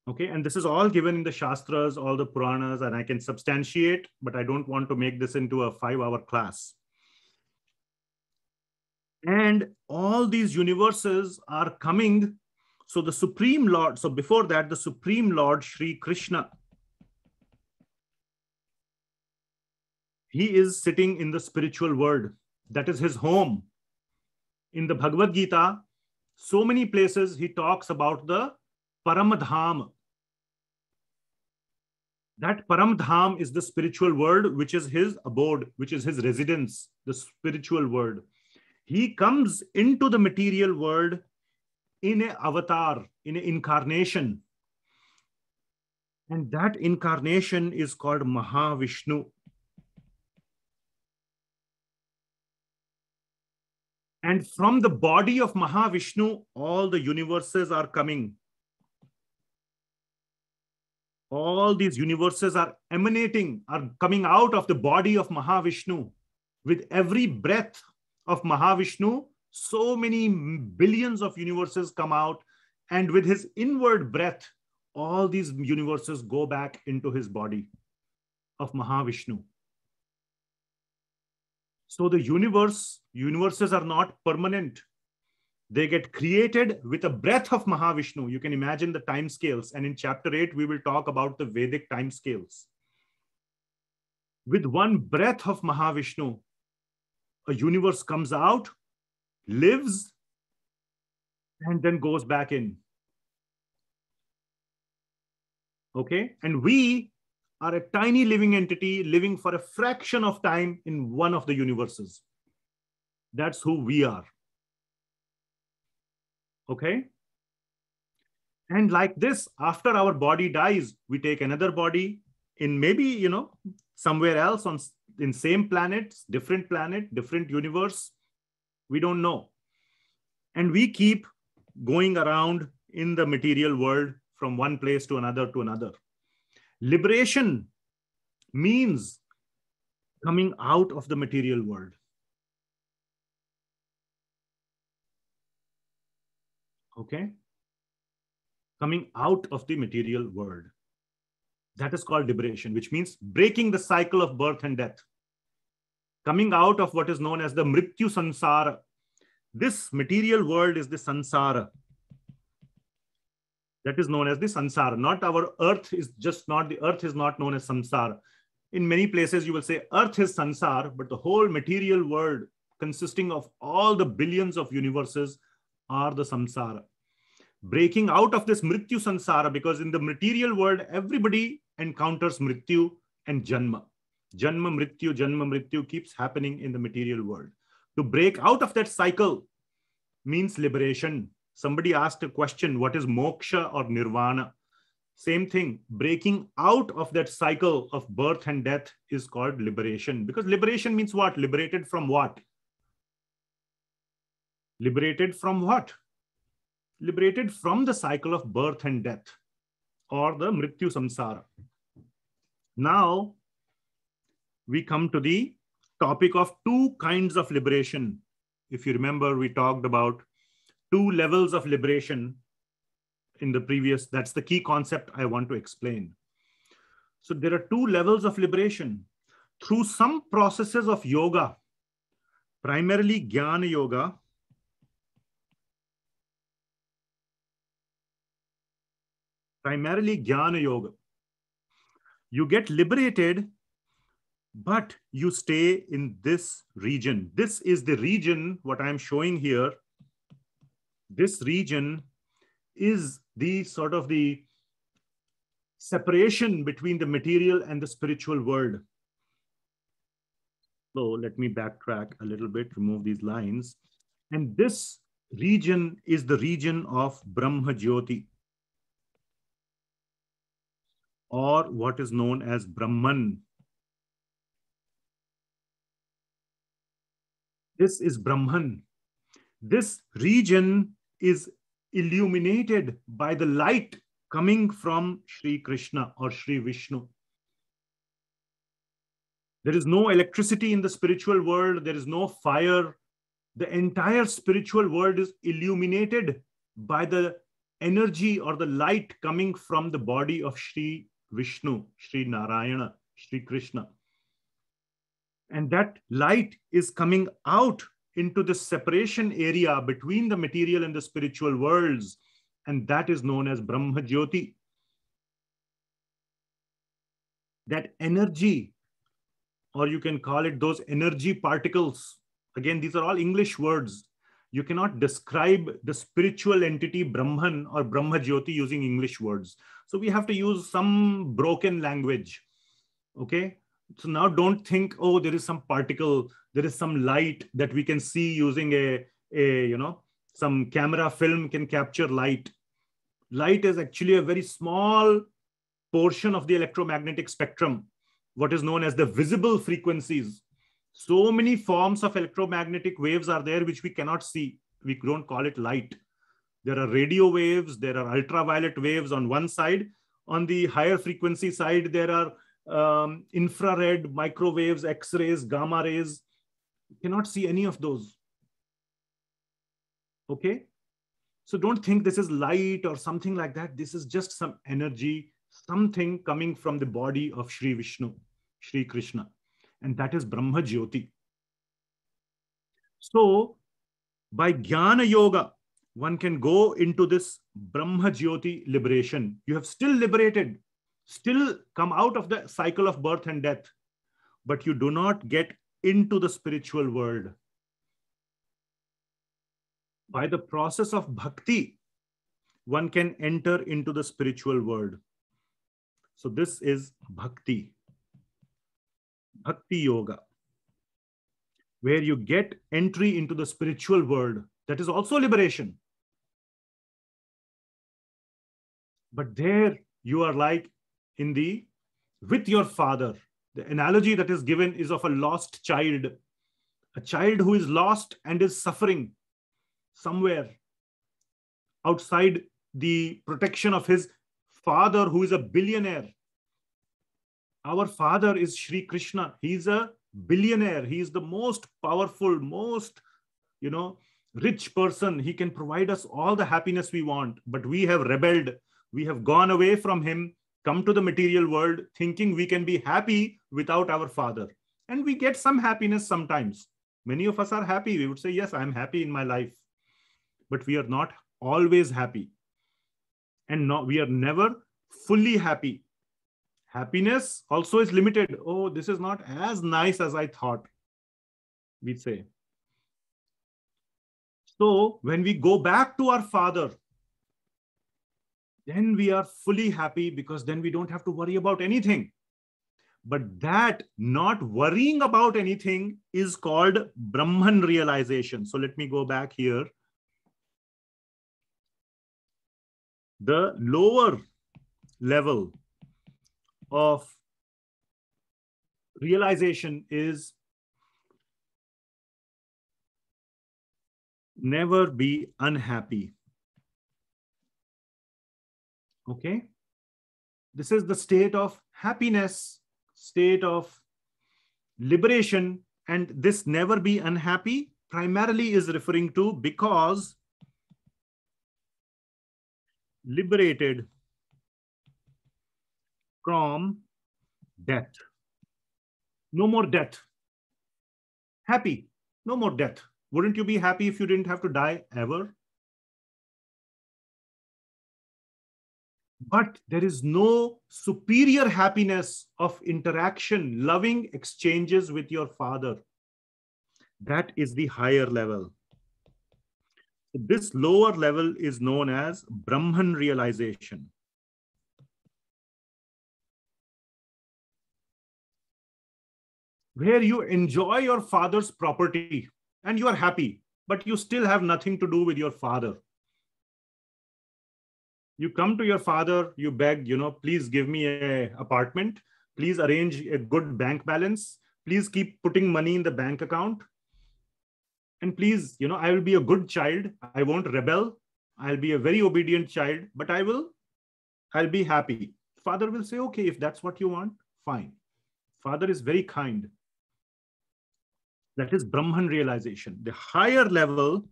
Okay, and this is all given in the Shastras, all the Puranas, and I can substantiate, but I don't want to make this into a five hour class. And all these universes are coming. So the Supreme Lord, so before that, the Supreme Lord Sri Krishna, he is sitting in the spiritual world that is his home. In the Bhagavad Gita, so many places he talks about the Paramdham. That Paramdham is the spiritual world, which is his abode, which is his residence, the spiritual world. He comes into the material world in an avatar, in an incarnation. And that incarnation is called Mahavishnu. And from the body of Mahavishnu, all the universes are coming. All these universes are emanating, are coming out of the body of Mahavishnu. With every breath of Mahavishnu, so many billions of universes come out. And with his inward breath, all these universes go back into his body of Mahavishnu. So the universe, universes are not permanent. They get created with a breath of Mahavishnu. You can imagine the time scales. And in chapter 8, we will talk about the Vedic time scales. With one breath of Mahavishnu, a universe comes out, lives, and then goes back in. Okay? And we are a tiny living entity living for a fraction of time in one of the universes. That's who we are. Okay? And like this, after our body dies, we take another body in maybe, you know, somewhere else on in same planet, different planet, different universe. We don't know. And we keep going around in the material world from one place to another to another. Liberation means coming out of the material world. Okay? Coming out of the material world. That is called liberation, which means breaking the cycle of birth and death. Coming out of what is known as the Mrityu Sansara. This material world is the Sansara, that is known as the sansar Not our earth is just not, the earth is not known as samsara. In many places, you will say earth is sansar, but the whole material world consisting of all the billions of universes are the samsara. Breaking out of this mrityu sansara, because in the material world, everybody encounters mrityu and janma. Janma mrityu, janma mrityu keeps happening in the material world. To break out of that cycle means liberation, Somebody asked a question what is moksha or nirvana? Same thing, breaking out of that cycle of birth and death is called liberation. Because liberation means what? Liberated from what? Liberated from what? Liberated from the cycle of birth and death or the mrityu samsara. Now, we come to the topic of two kinds of liberation. If you remember, we talked about two levels of liberation in the previous. That's the key concept I want to explain. So there are two levels of liberation through some processes of yoga, primarily Jnana Yoga, primarily Jnana Yoga. You get liberated, but you stay in this region. This is the region, what I'm showing here, this region is the sort of the separation between the material and the spiritual world. So let me backtrack a little bit, remove these lines. And this region is the region of Brahma Jyoti, or what is known as Brahman. This is Brahman. This region is illuminated by the light coming from Sri Krishna or Sri Vishnu. There is no electricity in the spiritual world, there is no fire. The entire spiritual world is illuminated by the energy or the light coming from the body of Sri Vishnu, Sri Narayana, Sri Krishna. And that light is coming out into the separation area between the material and the spiritual worlds. And that is known as Brahma Jyoti. That energy, or you can call it those energy particles. Again, these are all English words. You cannot describe the spiritual entity Brahman or Brahma Jyoti using English words. So we have to use some broken language. Okay. So now don't think, oh, there is some particle there is some light that we can see using a, a you know, some camera film can capture light. Light is actually a very small portion of the electromagnetic spectrum, what is known as the visible frequencies. So many forms of electromagnetic waves are there which we cannot see. We don't call it light. There are radio waves, there are ultraviolet waves on one side. On the higher frequency side, there are um, infrared, microwaves, X rays, gamma rays, cannot see any of those. Okay? So don't think this is light or something like that. This is just some energy, something coming from the body of Sri Vishnu, Sri Krishna. And that is Brahma Jyoti. So by Jnana Yoga, one can go into this Brahma Jyoti liberation. You have still liberated, still come out of the cycle of birth and death, but you do not get into the spiritual world. By the process of bhakti, one can enter into the spiritual world. So, this is bhakti, bhakti yoga, where you get entry into the spiritual world. That is also liberation. But there you are like in the with your father the analogy that is given is of a lost child, a child who is lost and is suffering somewhere outside the protection of his father, who is a billionaire. Our father is Sri Krishna. He's a billionaire. He is the most powerful, most, you know, rich person. He can provide us all the happiness we want, but we have rebelled. We have gone away from him come to the material world thinking we can be happy without our father. And we get some happiness sometimes. Many of us are happy. We would say, Yes, I'm happy in my life. But we are not always happy. And no, we are never fully happy. Happiness also is limited. Oh, this is not as nice as I thought, we say. So when we go back to our father, then we are fully happy because then we don't have to worry about anything. But that not worrying about anything is called Brahman realization. So let me go back here. The lower level of realization is never be unhappy. Okay. This is the state of happiness, state of liberation, and this never be unhappy primarily is referring to because liberated from death. No more death. Happy. No more death. Wouldn't you be happy if you didn't have to die ever? But there is no superior happiness of interaction, loving exchanges with your father. That is the higher level. This lower level is known as Brahman realization. Where you enjoy your father's property and you are happy, but you still have nothing to do with your father you come to your father, you beg, you know, please give me a apartment, please arrange a good bank balance, please keep putting money in the bank account. And please, you know, I will be a good child. I won't rebel. I'll be a very obedient child, but I will, I'll be happy. Father will say, okay, if that's what you want, fine. Father is very kind. That is Brahman realization. The higher level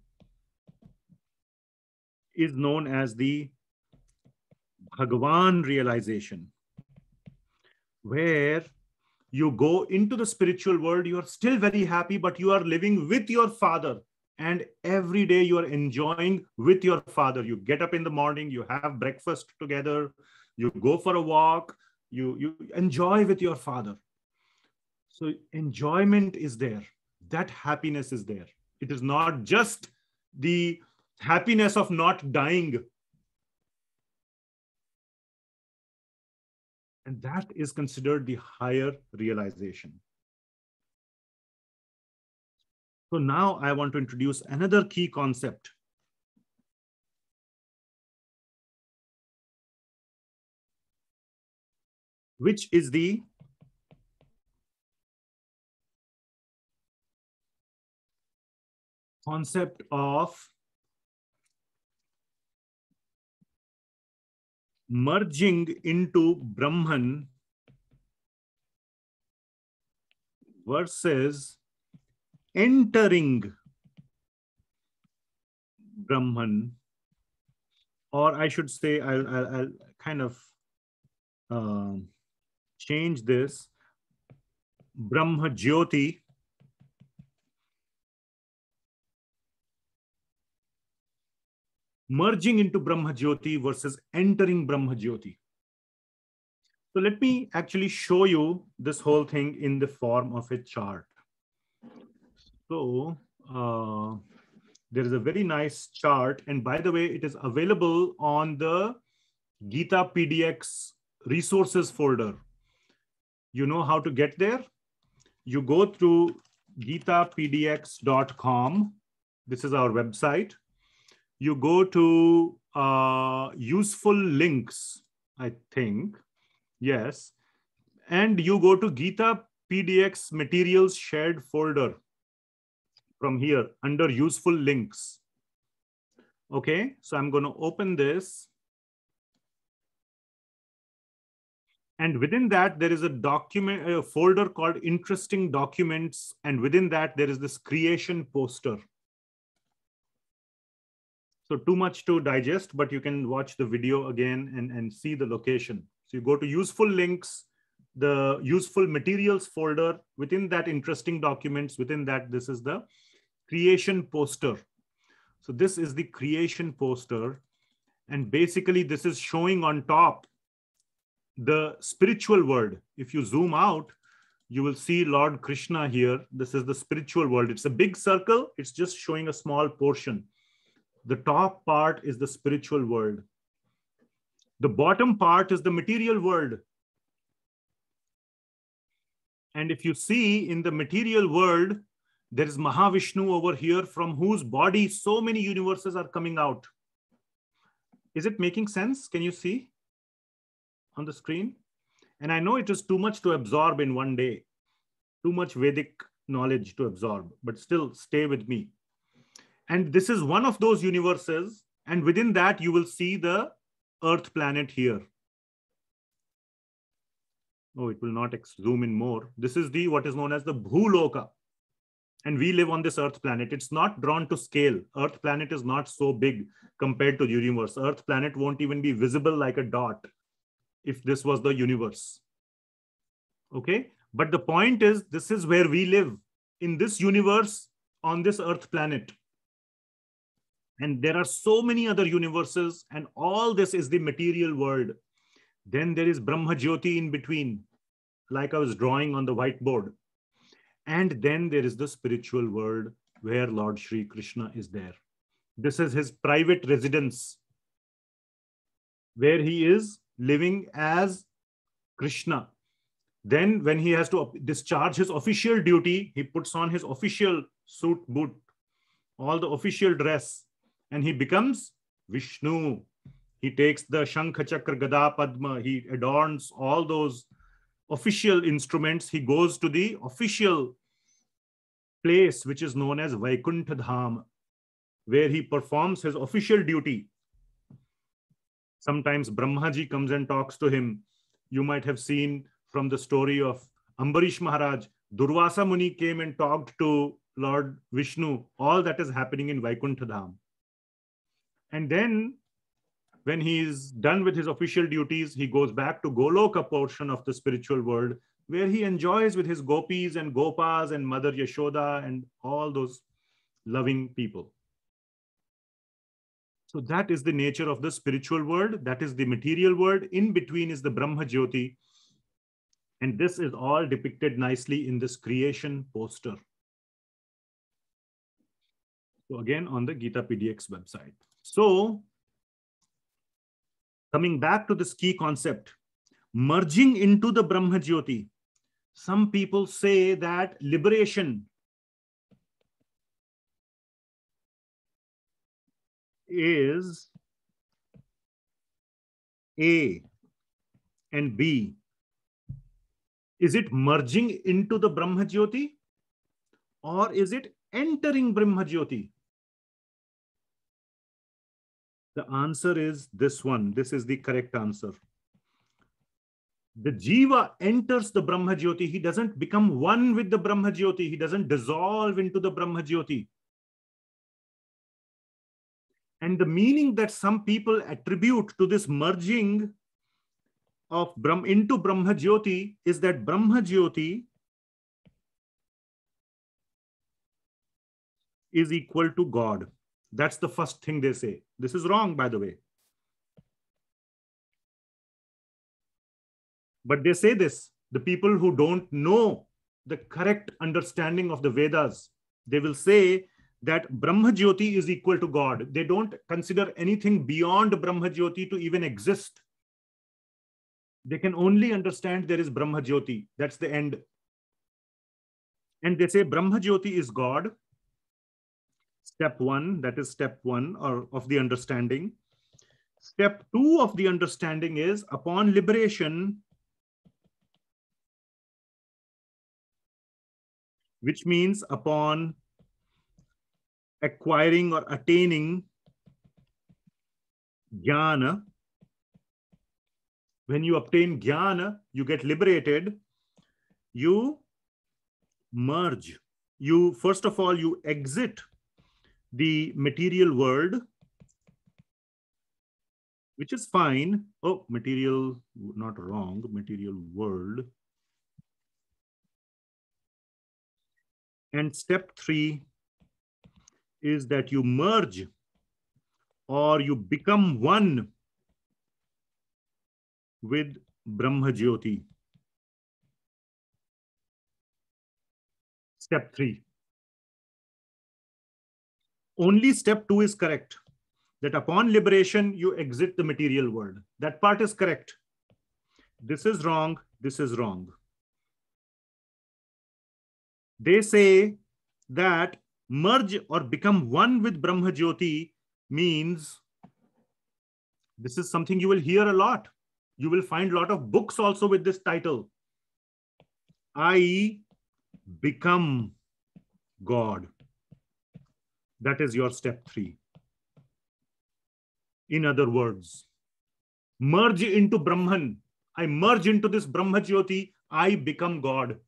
is known as the Bhagwan realization, where you go into the spiritual world, you are still very happy, but you are living with your father. And every day you are enjoying with your father. You get up in the morning, you have breakfast together, you go for a walk, you, you enjoy with your father. So enjoyment is there. That happiness is there. It is not just the happiness of not dying And that is considered the higher realization. So now I want to introduce another key concept. Which is the concept of merging into Brahman versus entering Brahman, or I should say, I'll, I'll, I'll kind of uh, change this Brahma Jyoti merging into Brahma Jyoti versus entering Brahma Jyoti. So let me actually show you this whole thing in the form of a chart. So uh, there is a very nice chart. And by the way, it is available on the Gita PDX resources folder. You know how to get there? You go through gitapdx.com. This is our website you go to uh, useful links, I think. Yes. And you go to Gita PDX materials shared folder from here under useful links. Okay, so I'm going to open this. And within that, there is a document a folder called interesting documents. And within that, there is this creation poster. So too much to digest, but you can watch the video again and, and see the location. So you go to useful links, the useful materials folder, within that interesting documents, within that this is the creation poster. So this is the creation poster. And basically this is showing on top the spiritual world. If you zoom out, you will see Lord Krishna here. This is the spiritual world. It's a big circle. It's just showing a small portion the top part is the spiritual world. The bottom part is the material world. And if you see in the material world, there is Mahavishnu over here from whose body so many universes are coming out. Is it making sense? Can you see on the screen? And I know it is too much to absorb in one day, too much Vedic knowledge to absorb, but still stay with me. And this is one of those universes. And within that, you will see the Earth planet here. Oh, it will not zoom in more. This is the what is known as the Bhuloka. And we live on this Earth planet. It's not drawn to scale. Earth planet is not so big compared to the universe. Earth planet won't even be visible like a dot if this was the universe. Okay? But the point is, this is where we live in this universe on this Earth planet and there are so many other universes and all this is the material world then there is brahma jyoti in between like i was drawing on the whiteboard and then there is the spiritual world where lord shri krishna is there this is his private residence where he is living as krishna then when he has to discharge his official duty he puts on his official suit boot all the official dress and he becomes Vishnu. He takes the Shankha Chakra Gada Padma, he adorns all those official instruments. He goes to the official place, which is known as Vaikuntha Dham, where he performs his official duty. Sometimes Brahmaji comes and talks to him. You might have seen from the story of Ambarish Maharaj, Durvasa Muni came and talked to Lord Vishnu. All that is happening in Vaikuntha Dham. And then when he's done with his official duties, he goes back to Goloka portion of the spiritual world where he enjoys with his gopis and gopas and Mother Yashoda and all those loving people. So that is the nature of the spiritual world. That is the material world. In between is the Brahma Jyoti. And this is all depicted nicely in this creation poster. So again, on the Gita PDX website. So coming back to this key concept, merging into the Brahma Jyoti, some people say that liberation is A and B. Is it merging into the Brahma Jyoti or is it entering Brahma Jyoti? The answer is this one. This is the correct answer. The jiva enters the Brahma Jyoti. He doesn't become one with the Brahma Jyoti. He doesn't dissolve into the Brahma Jyoti. And the meaning that some people attribute to this merging of Brahm into Brahma Jyoti is that Brahma Jyoti is equal to God. That's the first thing they say. This is wrong, by the way. But they say this the people who don't know the correct understanding of the Vedas, they will say that Brahma Jyoti is equal to God. They don't consider anything beyond Brahma Jyoti to even exist. They can only understand there is Brahma Jyoti. That's the end. And they say Brahma Jyoti is God step one, that is step one or of the understanding. Step two of the understanding is upon liberation, which means upon acquiring or attaining jnana. When you obtain jnana, you get liberated, you merge. You, first of all, you exit the material world, which is fine. Oh, material, not wrong, material world. And step three is that you merge or you become one with Brahma Jyoti. Step three only step two is correct that upon liberation, you exit the material world. That part is correct. This is wrong. This is wrong. They say that merge or become one with Brahma Jyoti means this is something you will hear a lot. You will find a lot of books also with this title. I become God. That is your step three. In other words, merge into Brahman. I merge into this Brahma Jyoti. I become God.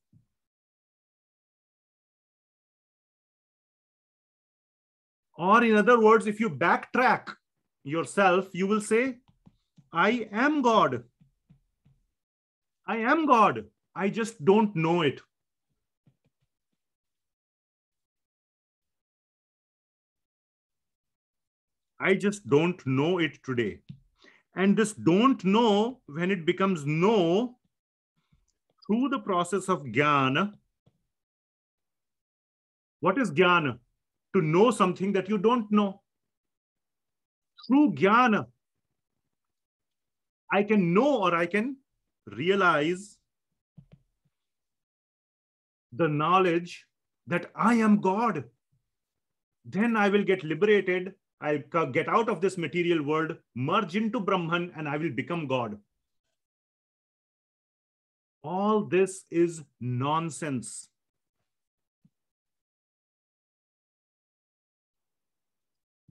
Or in other words, if you backtrack yourself, you will say, I am God. I am God. I just don't know it. I just don't know it today. And this don't know, when it becomes know through the process of jnana, what is jnana? To know something that you don't know. Through jnana, I can know or I can realize the knowledge that I am God. Then I will get liberated I will get out of this material world, merge into Brahman, and I will become God. All this is nonsense.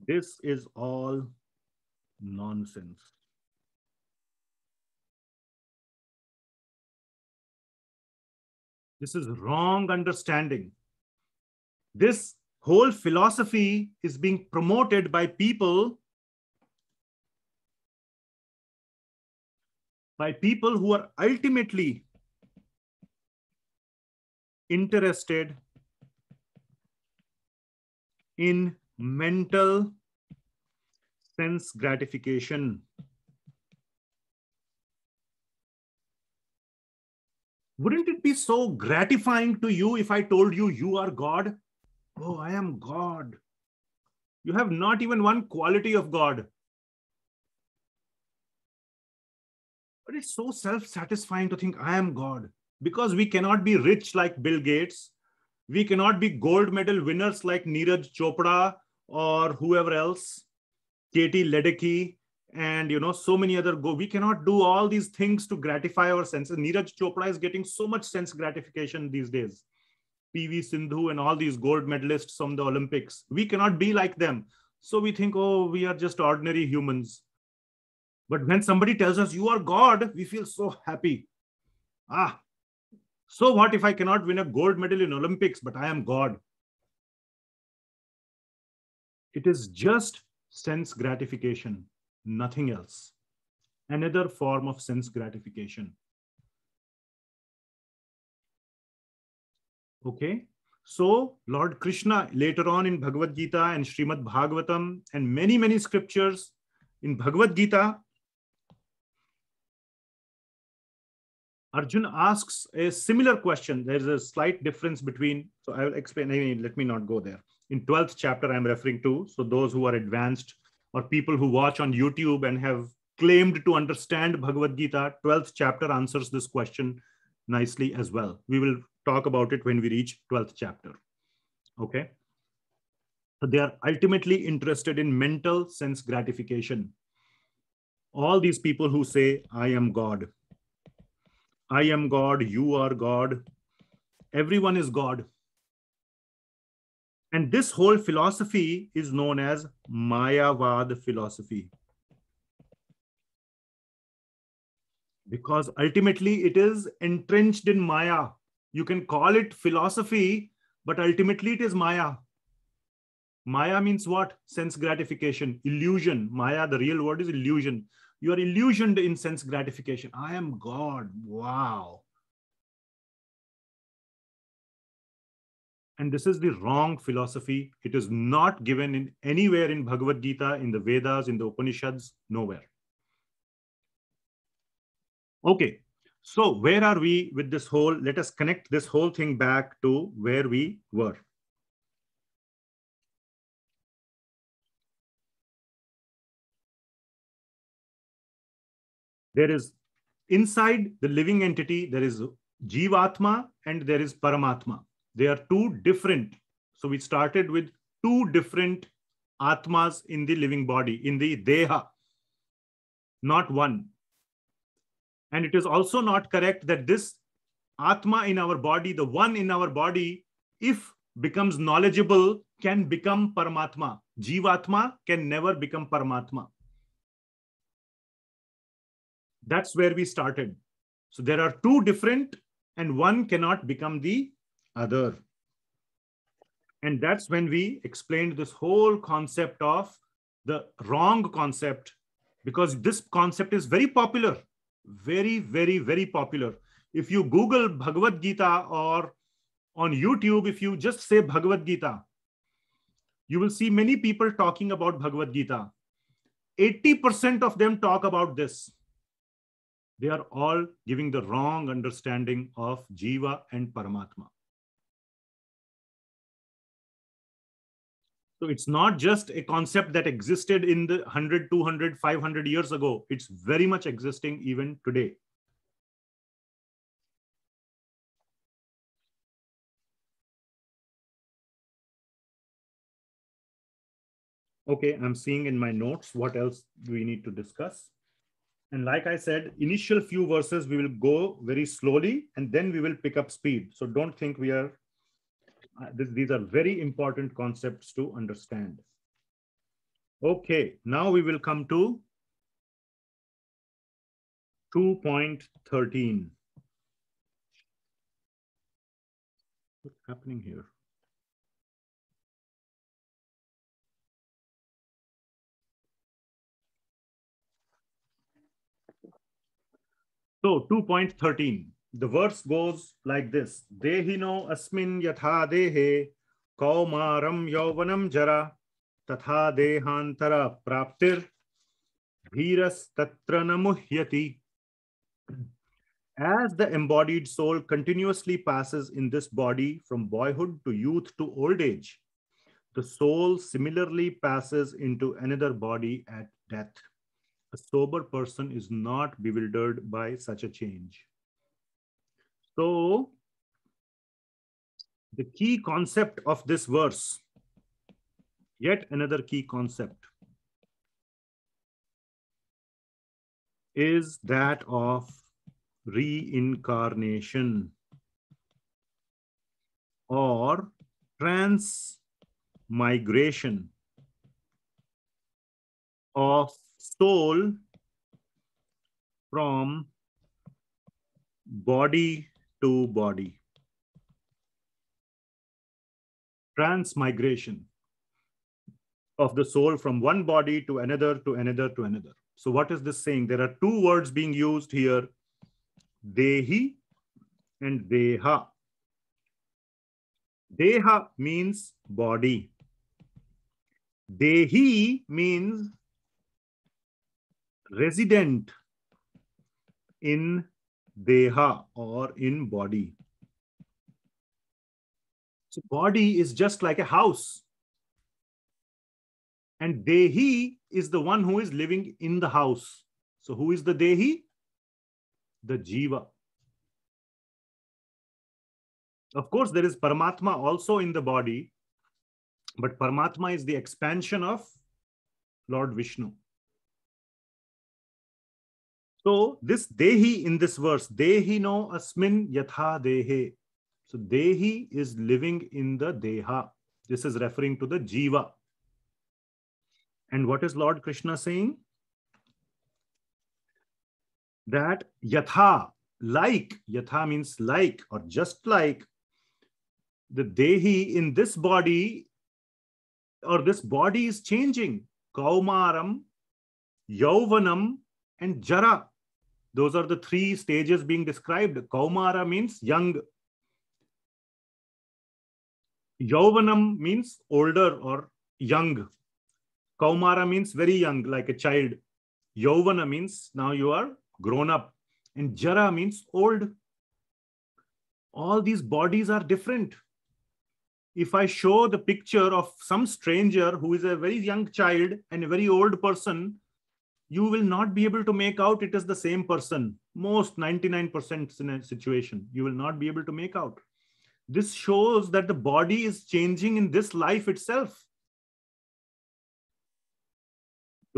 This is all nonsense. This is wrong understanding. This whole philosophy is being promoted by people by people who are ultimately interested in mental sense gratification. Wouldn't it be so gratifying to you if I told you you are God? Oh, I am God. You have not even one quality of God. But it's so self satisfying to think, I am God, because we cannot be rich like Bill Gates. We cannot be gold medal winners like Neeraj Chopra or whoever else, Katie Ledecky, and you know so many other go. We cannot do all these things to gratify our senses. Neeraj Chopra is getting so much sense gratification these days. PV Sindhu and all these gold medalists from the Olympics. We cannot be like them. So we think, oh, we are just ordinary humans. But when somebody tells us, you are God, we feel so happy. Ah, so what if I cannot win a gold medal in Olympics, but I am God? It is just sense gratification, nothing else. Another form of sense gratification. Okay. So Lord Krishna later on in Bhagavad Gita and Srimad Bhagavatam and many, many scriptures in Bhagavad Gita, Arjun asks a similar question. There's a slight difference between, so I will explain, let me not go there. In 12th chapter, I'm referring to, so those who are advanced or people who watch on YouTube and have claimed to understand Bhagavad Gita, 12th chapter answers this question nicely as well. We will talk about it when we reach 12th chapter. Okay. So they are ultimately interested in mental sense gratification. All these people who say, I am God. I am God, you are God, everyone is God. And this whole philosophy is known as Mayavad philosophy. Because ultimately it is entrenched in Maya. You can call it philosophy, but ultimately it is Maya. Maya means what? Sense gratification, illusion. Maya, the real word is illusion. You are illusioned in sense gratification. I am God. Wow. And this is the wrong philosophy. It is not given in anywhere in Bhagavad Gita, in the Vedas, in the Upanishads, nowhere. Okay, so where are we with this whole, let us connect this whole thing back to where we were. There is inside the living entity, there is Jivatma and there is Paramatma. They are two different. So we started with two different Atmas in the living body, in the Deha, not one. And it is also not correct that this Atma in our body, the one in our body, if becomes knowledgeable, can become Paramatma. Jivatma can never become Paramatma. That's where we started. So there are two different, and one cannot become the other. And that's when we explained this whole concept of the wrong concept, because this concept is very popular very, very, very popular. If you Google Bhagavad Gita or on YouTube, if you just say Bhagavad Gita, you will see many people talking about Bhagavad Gita. 80% of them talk about this. They are all giving the wrong understanding of Jiva and Paramatma. So it's not just a concept that existed in the 100, 200, 500 years ago. It's very much existing even today. Okay, I'm seeing in my notes what else do we need to discuss. And like I said, initial few verses, we will go very slowly and then we will pick up speed. So don't think we are uh, this, these are very important concepts to understand. Okay, now we will come to 2.13. What's happening here? So 2.13 the verse goes like this Dehino asmin yatha dehe kaumaram yauvanam jara tatha dehantara praptir bhiras tatra namuhyati. As the embodied soul continuously passes in this body from boyhood to youth to old age, the soul similarly passes into another body at death. A sober person is not bewildered by such a change. So the key concept of this verse, yet another key concept is that of reincarnation or transmigration of soul from body to body. Transmigration of the soul from one body to another, to another, to another. So what is this saying? There are two words being used here, dehi and deha. Deha means body. Dehi means resident in deha or in body. So body is just like a house. And dehi is the one who is living in the house. So who is the dehi? The jiva. Of course, there is Paramatma also in the body, but Paramatma is the expansion of Lord Vishnu. So this Dehi in this verse, Dehi no asmin yatha dehe. So Dehi is living in the Deha. This is referring to the Jiva. And what is Lord Krishna saying? That yatha, like, yatha means like or just like, the Dehi in this body or this body is changing. Kaumaram, Yauvanam, and Jara. Those are the three stages being described. Kaumara means young. Yauvanam means older or young. Kaumara means very young, like a child. Yauvana means now you are grown up. And Jara means old. All these bodies are different. If I show the picture of some stranger who is a very young child and a very old person, you will not be able to make out it is the same person most 99% situation you will not be able to make out this shows that the body is changing in this life itself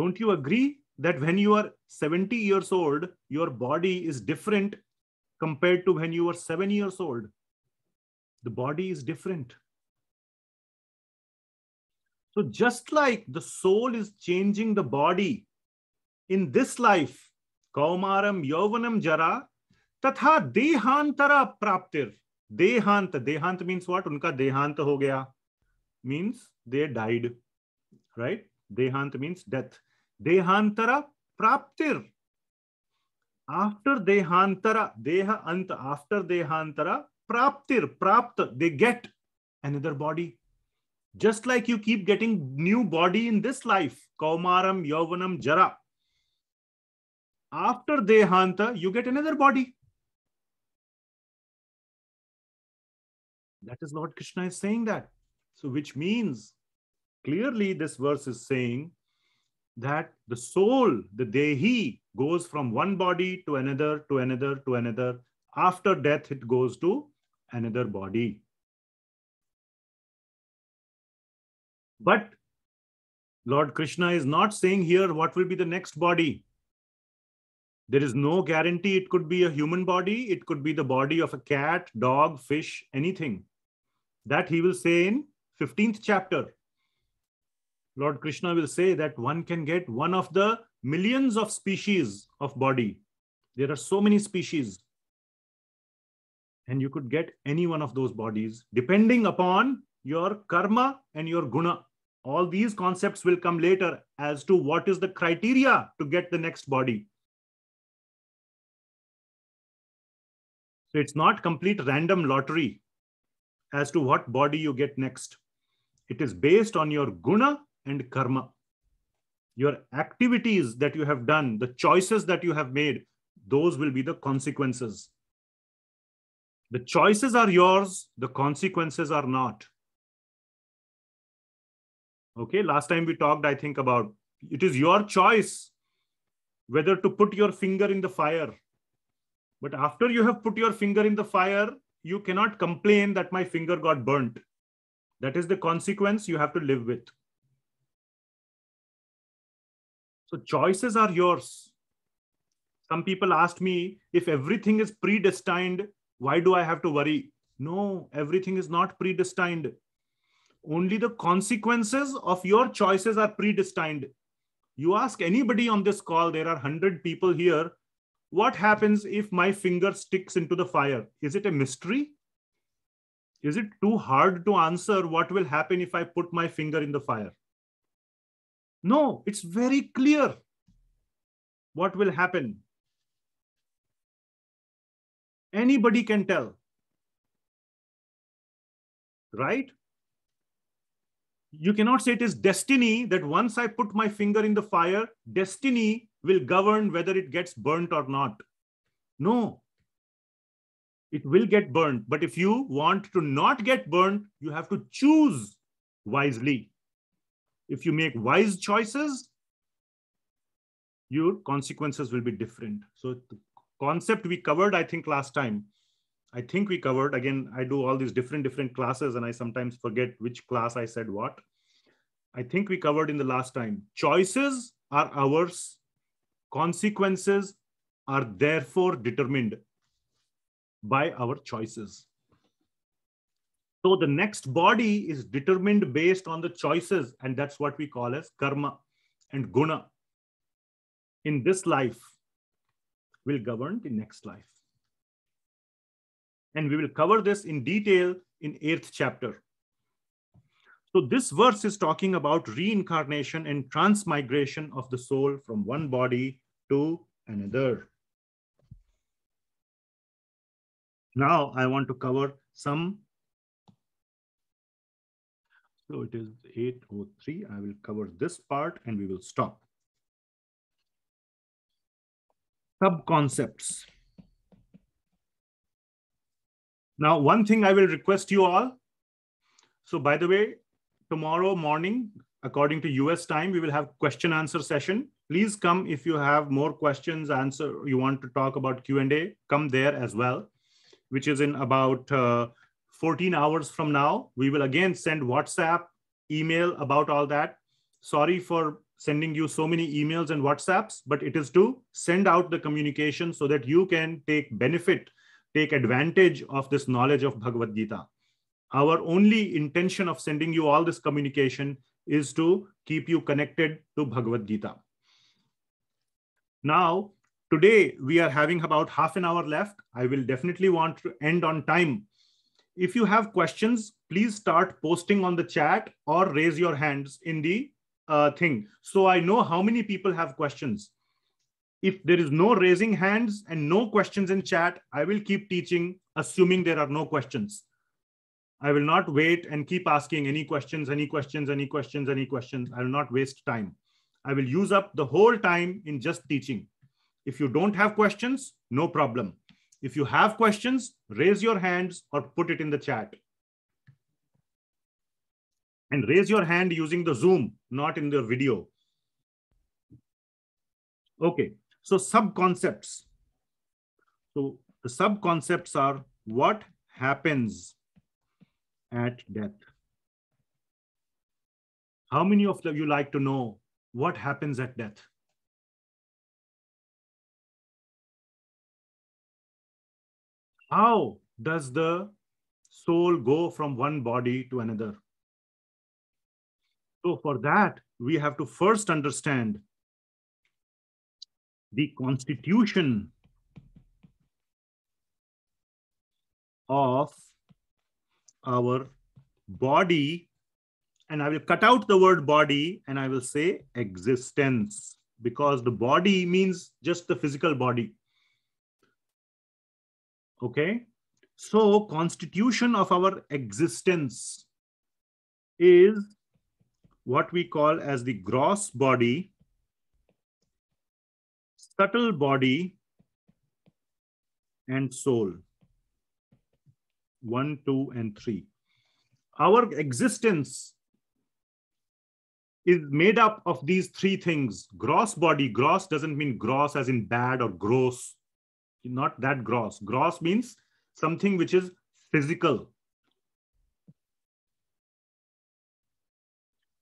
don't you agree that when you are 70 years old your body is different compared to when you were 7 years old the body is different so just like the soul is changing the body in this life, Kaumaram Yovanam Jara, Tatha Dehantara Praptir. Dehant, Dehant means what? Unka Dehant ho gaya. Means they died. Right? Dehant means death. Dehantara Praptir. After Dehantara, Deha Ant, after Dehantara, Praptir, Prapt, they get another body. Just like you keep getting new body in this life, Kaumaram Yovanam Jara. after Dehanta, you get another body. That is Lord Krishna is saying that. So, which means clearly this verse is saying that the soul, the Dehi, goes from one body to another, to another, to another. After death, it goes to another body. But Lord Krishna is not saying here what will be the next body. There is no guarantee it could be a human body, it could be the body of a cat, dog, fish, anything. That he will say in 15th chapter. Lord Krishna will say that one can get one of the millions of species of body. There are so many species. And you could get any one of those bodies depending upon your karma and your guna. All these concepts will come later as to what is the criteria to get the next body. So it's not complete random lottery as to what body you get next. It is based on your guna and karma. Your activities that you have done, the choices that you have made, those will be the consequences. The choices are yours, the consequences are not. Okay, last time we talked, I think, about it is your choice whether to put your finger in the fire but after you have put your finger in the fire, you cannot complain that my finger got burnt. That is the consequence you have to live with. So choices are yours. Some people asked me if everything is predestined, why do I have to worry? No, everything is not predestined. Only the consequences of your choices are predestined. You ask anybody on this call, there are 100 people here what happens if my finger sticks into the fire? Is it a mystery? Is it too hard to answer what will happen if I put my finger in the fire? No, it's very clear what will happen. Anybody can tell. Right? You cannot say it is destiny that once I put my finger in the fire, destiny will govern whether it gets burnt or not. No, it will get burnt. But if you want to not get burnt, you have to choose wisely. If you make wise choices, your consequences will be different. So the concept we covered, I think last time, I think we covered, again, I do all these different, different classes and I sometimes forget which class I said what. I think we covered in the last time. Choices are ours Consequences are therefore determined by our choices. So the next body is determined based on the choices, and that's what we call as karma and guna. In this life, will govern the next life. And we will cover this in detail in eighth chapter. So this verse is talking about reincarnation and transmigration of the soul from one body to another. Now I want to cover some. So it is 803. I will cover this part and we will stop. Sub concepts. Now, one thing I will request you all. So by the way, tomorrow morning, according to US time, we will have question answer session. Please come if you have more questions, answer, you want to talk about Q&A, come there as well, which is in about uh, 14 hours from now. We will again send WhatsApp, email about all that. Sorry for sending you so many emails and WhatsApps, but it is to send out the communication so that you can take benefit, take advantage of this knowledge of Bhagavad Gita our only intention of sending you all this communication is to keep you connected to Bhagavad Gita. Now, today we are having about half an hour left. I will definitely want to end on time. If you have questions, please start posting on the chat or raise your hands in the uh, thing. So I know how many people have questions. If there is no raising hands and no questions in chat, I will keep teaching, assuming there are no questions. I will not wait and keep asking any questions, any questions, any questions, any questions. I will not waste time. I will use up the whole time in just teaching. If you don't have questions, no problem. If you have questions, raise your hands or put it in the chat. And raise your hand using the Zoom, not in the video. Okay, so sub-concepts. So the sub-concepts are what happens at death. How many of you like to know what happens at death? How does the soul go from one body to another? So for that, we have to first understand the constitution of our body, and I will cut out the word body and I will say existence because the body means just the physical body. Okay. So constitution of our existence is what we call as the gross body, subtle body, and soul. 1, 2, and 3. Our existence is made up of these three things gross body. Gross doesn't mean gross as in bad or gross, not that gross. Gross means something which is physical,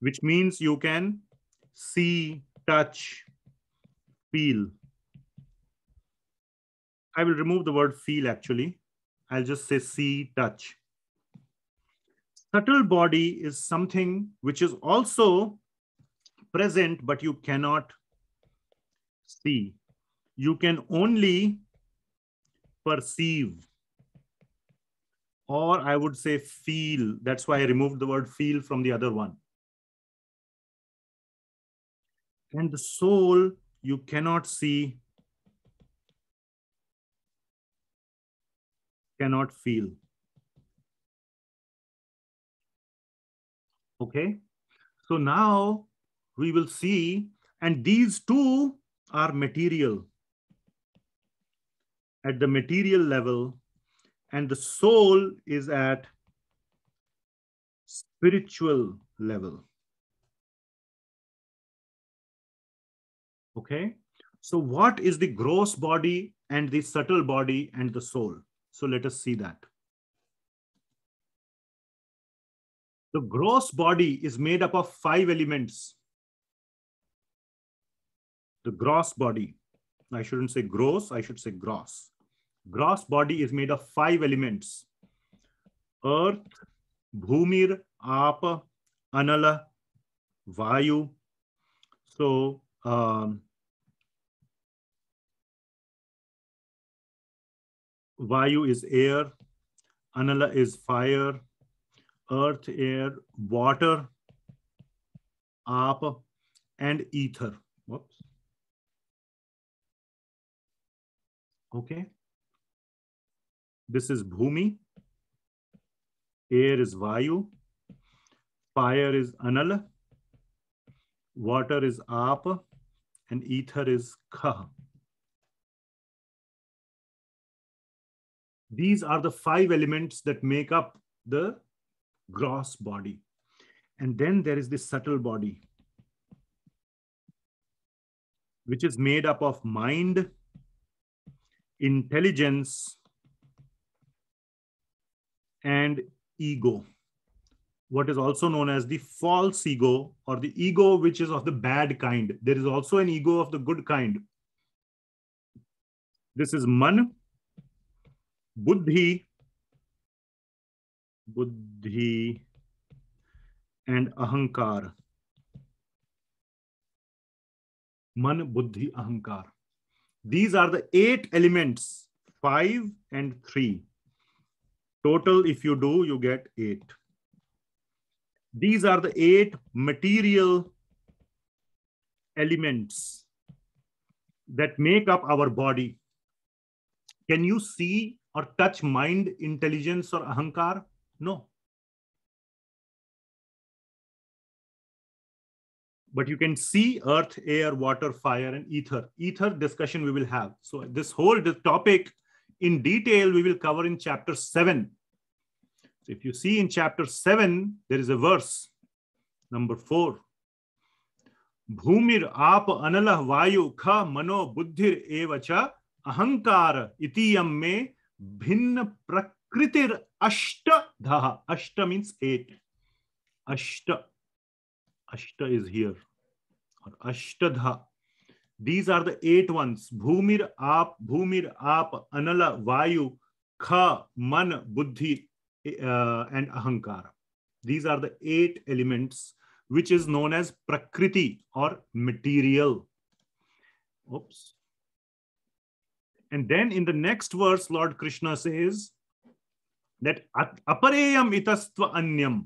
which means you can see, touch, feel. I will remove the word feel actually. I'll just say see touch. Subtle body is something which is also present, but you cannot see. You can only perceive or I would say feel. That's why I removed the word feel from the other one. And the soul you cannot see, cannot feel. Okay, so now we will see, and these two are material at the material level, and the soul is at spiritual level. Okay, so what is the gross body and the subtle body and the soul? So let us see that. The gross body is made up of five elements. The gross body, I shouldn't say gross, I should say gross. Gross body is made of five elements. Earth, Bhumir, Apa, Anala, Vayu. So um, Vayu is air, Anala is fire, earth, air, water, Aap, and ether. Whoops. Okay. This is Bhumi. Air is Vayu. Fire is Anala. Water is Aap. And ether is Ka. These are the five elements that make up the gross body. And then there is the subtle body, which is made up of mind, intelligence, and ego, what is also known as the false ego or the ego which is of the bad kind. There is also an ego of the good kind. This is man, buddhi, buddhi, and ahankar. Man, buddhi, ahankar. These are the eight elements, five and three. Total, if you do, you get eight. These are the eight material elements that make up our body. Can you see और touch mind intelligence और ahankar no but you can see earth air water fire and ether ether discussion we will have so this whole topic in detail we will cover in chapter seven if you see in chapter seven there is a verse number four भूमिर आप अनल वायु ख मनो बुद्धिर एवं अहंकार इतियम में भिन्न प्रकृतिर अष्ट धह अष्ट मीन्स एट अष्ट अष्ट इज हियर और अष्ट ध these are the eight ones भूमिर आप भूमिर आप अनल वायु ख मन buddhi and ahankar these are the eight elements which is known as prakriti और material And then in the next verse, Lord Krishna says that aparayam itastva anyam,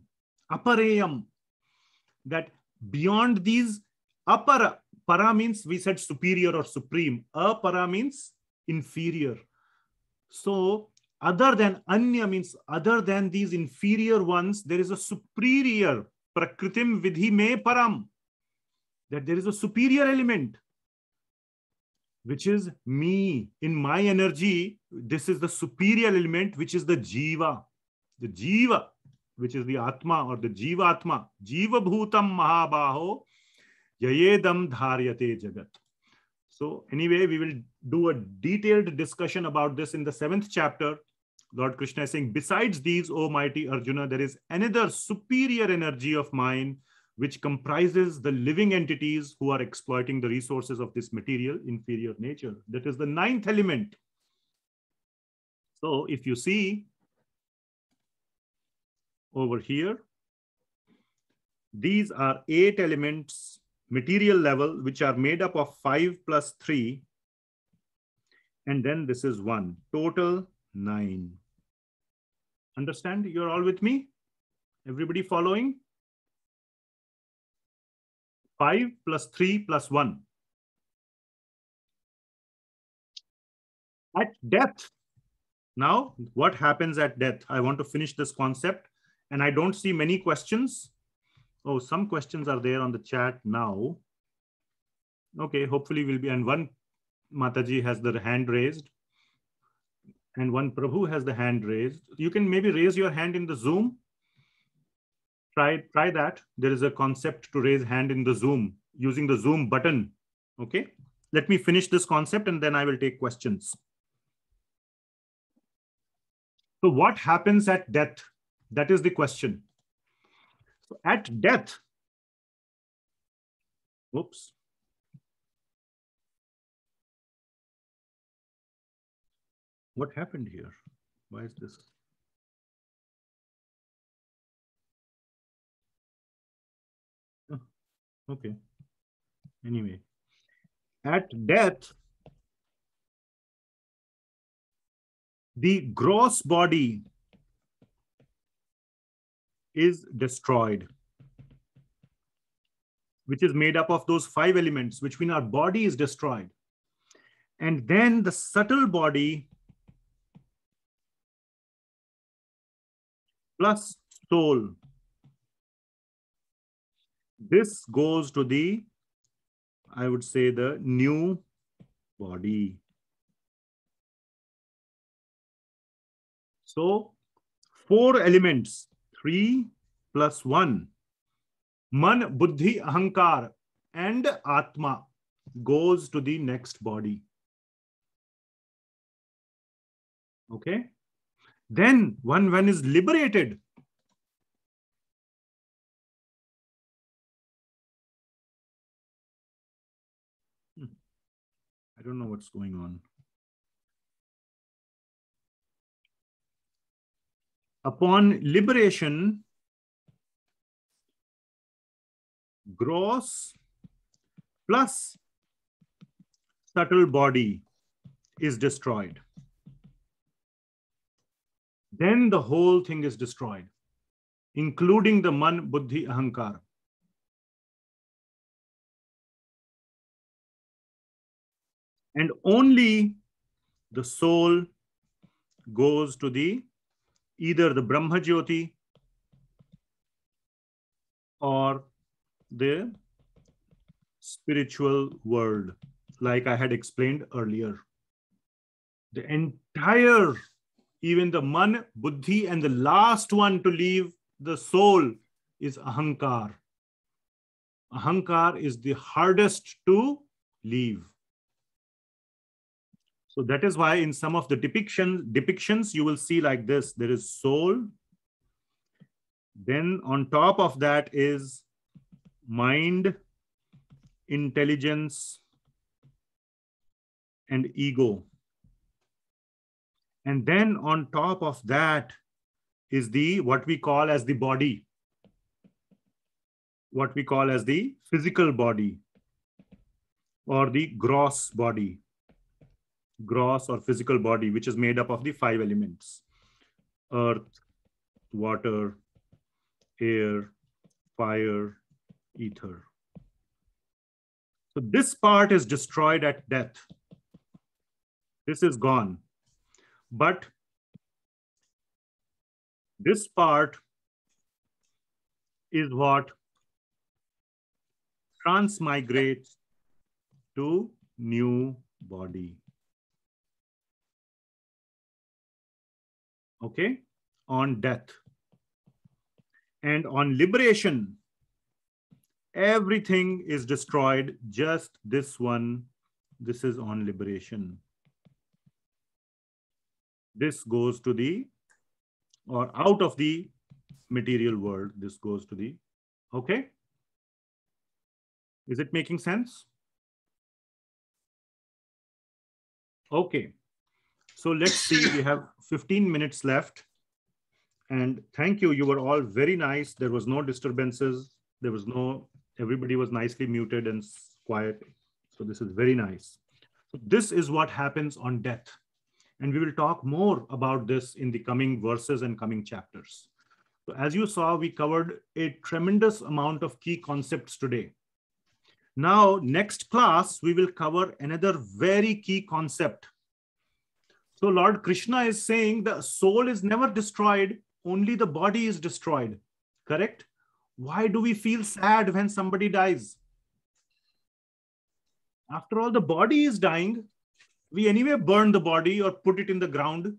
aparayam, that beyond these apara, para means we said superior or supreme, apara means inferior. So other than anya means other than these inferior ones, there is a superior prakritim vidhi me param, that there is a superior element which is me. In my energy, this is the superior element, which is the jiva. The jiva, which is the atma or the jiva atma. Jiva bhutam mahabaho yayedam dharyate jagat. So anyway, we will do a detailed discussion about this in the seventh chapter. Lord Krishna is saying, besides these, O mighty Arjuna, there is another superior energy of mine, which comprises the living entities who are exploiting the resources of this material inferior nature. That is the ninth element. So if you see over here, these are eight elements material level, which are made up of five plus three. And then this is one, total nine. Understand? You're all with me? Everybody following? 5 plus 3 plus 1. At death, now what happens at death? I want to finish this concept and I don't see many questions. Oh, some questions are there on the chat now. Okay, hopefully we'll be, and one Mataji has the hand raised and one Prabhu has the hand raised. You can maybe raise your hand in the Zoom try try that there is a concept to raise hand in the zoom using the zoom button okay let me finish this concept and then i will take questions so what happens at death that is the question so at death oops what happened here why is this Okay. Anyway, at death, the gross body is destroyed, which is made up of those five elements, which mean our body is destroyed. And then the subtle body plus soul this goes to the, I would say the new body. So four elements, three plus one, man, buddhi, ahankar, and atma goes to the next body. Okay. Then one is liberated, I don't know what's going on. Upon liberation, gross plus subtle body is destroyed. Then the whole thing is destroyed, including the man, buddhi, ahankara. and only the soul goes to the either the Brahma Jyoti or the spiritual world, like I had explained earlier. The entire, even the man, buddhi, and the last one to leave the soul is ahankar. Ahankar is the hardest to leave. So that is why in some of the depiction, depictions, you will see like this, there is soul. Then on top of that is mind, intelligence, and ego. And then on top of that is the, what we call as the body. What we call as the physical body or the gross body gross or physical body, which is made up of the five elements earth, water, air, fire, ether. So this part is destroyed at death. This is gone. But this part is what transmigrates to new body. okay, on death. And on liberation, everything is destroyed, just this one. This is on liberation. This goes to the, or out of the material world, this goes to the, okay? Is it making sense? Okay. So let's see, we have 15 minutes left. And thank you. You were all very nice. There was no disturbances. There was no, everybody was nicely muted and quiet. So this is very nice. So this is what happens on death. And we will talk more about this in the coming verses and coming chapters. So as you saw, we covered a tremendous amount of key concepts today. Now, next class, we will cover another very key concept so Lord Krishna is saying the soul is never destroyed, only the body is destroyed. Correct? Why do we feel sad when somebody dies? After all, the body is dying. We anyway burn the body or put it in the ground.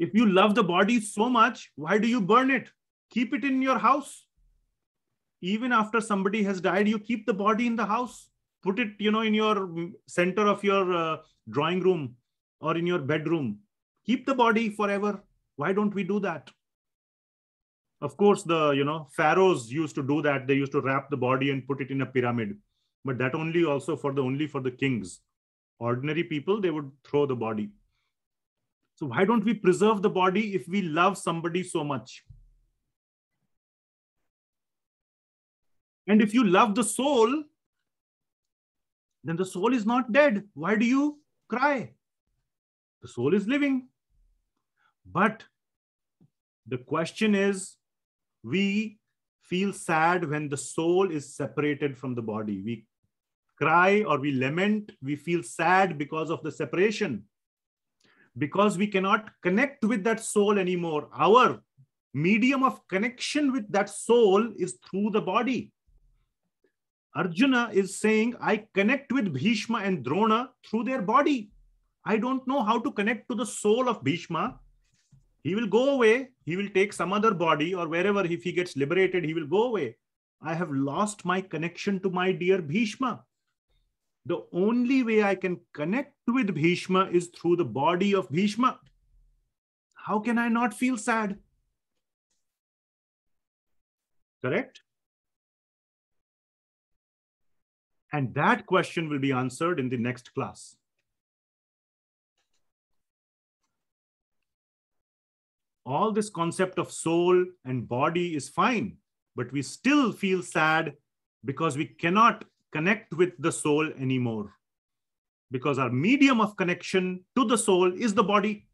If you love the body so much, why do you burn it? Keep it in your house. Even after somebody has died, you keep the body in the house. Put it, you know, in your center of your uh, drawing room or in your bedroom. Keep the body forever. Why don't we do that? Of course, the you know pharaohs used to do that. They used to wrap the body and put it in a pyramid, but that only also for the only for the kings. Ordinary people they would throw the body. So why don't we preserve the body if we love somebody so much? And if you love the soul, then the soul is not dead. Why do you cry? The soul is living. But the question is we feel sad when the soul is separated from the body. We cry or we lament. We feel sad because of the separation, because we cannot connect with that soul anymore. Our medium of connection with that soul is through the body. Arjuna is saying, I connect with Bhishma and Drona through their body. I don't know how to connect to the soul of Bhishma. He will go away. He will take some other body or wherever, if he gets liberated, he will go away. I have lost my connection to my dear Bhishma. The only way I can connect with Bhishma is through the body of Bhishma. How can I not feel sad? Correct? And that question will be answered in the next class. all this concept of soul and body is fine, but we still feel sad because we cannot connect with the soul anymore. Because our medium of connection to the soul is the body.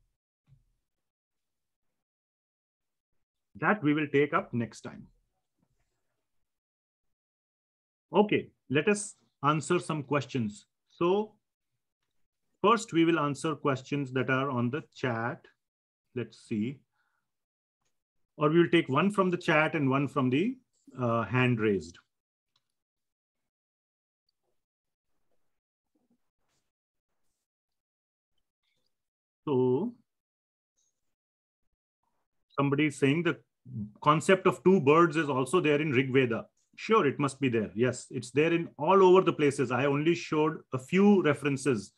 That we will take up next time. Okay, let us answer some questions. So first we will answer questions that are on the chat. Let's see or we will take one from the chat and one from the uh, hand raised. So somebody is saying the concept of two birds is also there in Rig Veda. Sure, it must be there. Yes, it's there in all over the places. I only showed a few references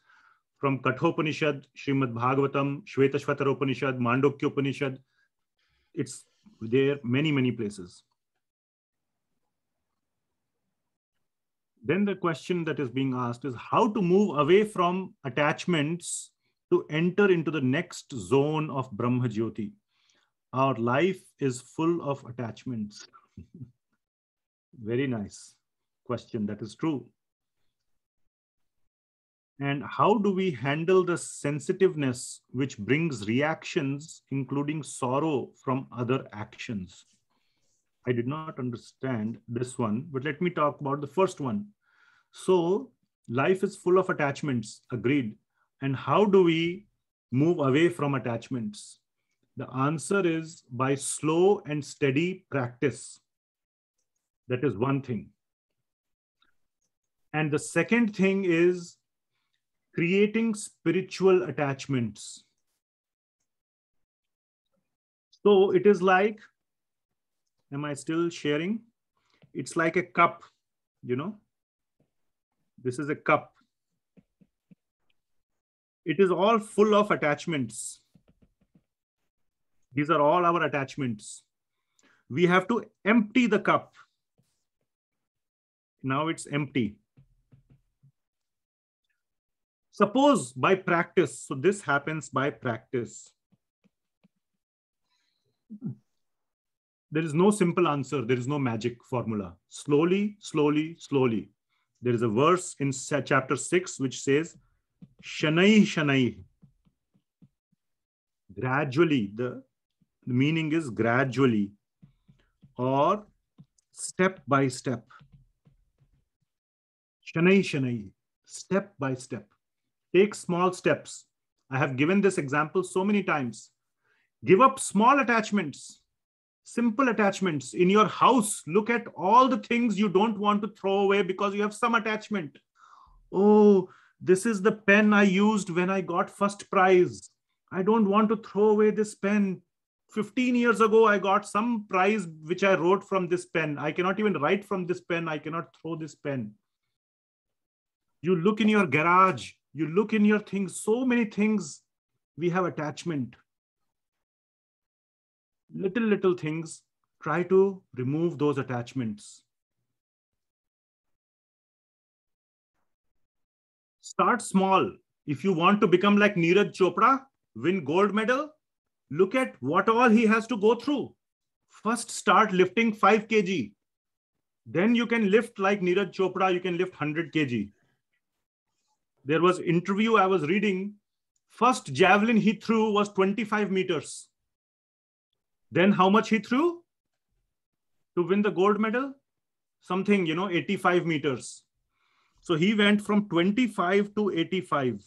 from Kathopanishad, Srimad Bhagavatam, Shvetashvatara Upanishad, Mandukya Upanishad. It's there many, many places. Then the question that is being asked is how to move away from attachments to enter into the next zone of Brahma Jyoti. Our life is full of attachments. Very nice question. That is true and how do we handle the sensitiveness which brings reactions, including sorrow from other actions? I did not understand this one, but let me talk about the first one. So, life is full of attachments, agreed. And how do we move away from attachments? The answer is by slow and steady practice. That is one thing. And the second thing is creating spiritual attachments. So it is like, am I still sharing? It's like a cup, you know. This is a cup. It is all full of attachments. These are all our attachments. We have to empty the cup. Now it's empty. Suppose by practice, so this happens by practice. There is no simple answer. There is no magic formula. Slowly, slowly, slowly. There is a verse in chapter six which says, Shanai, Shanai. Gradually, the, the meaning is gradually or step by step. Shanai, Shanai, step by step. Take small steps. I have given this example so many times. Give up small attachments, simple attachments in your house. Look at all the things you don't want to throw away because you have some attachment. Oh, this is the pen I used when I got first prize. I don't want to throw away this pen. 15 years ago, I got some prize which I wrote from this pen. I cannot even write from this pen. I cannot throw this pen. You look in your garage you look in your things, so many things we have attachment. Little, little things, try to remove those attachments. Start small. If you want to become like Neeraj Chopra, win gold medal, look at what all he has to go through. First, start lifting 5 kg. Then you can lift like Neeraj Chopra, you can lift 100 kg there was interview I was reading. First javelin he threw was 25 meters. Then how much he threw to win the gold medal? Something, you know, 85 meters. So he went from 25 to 85.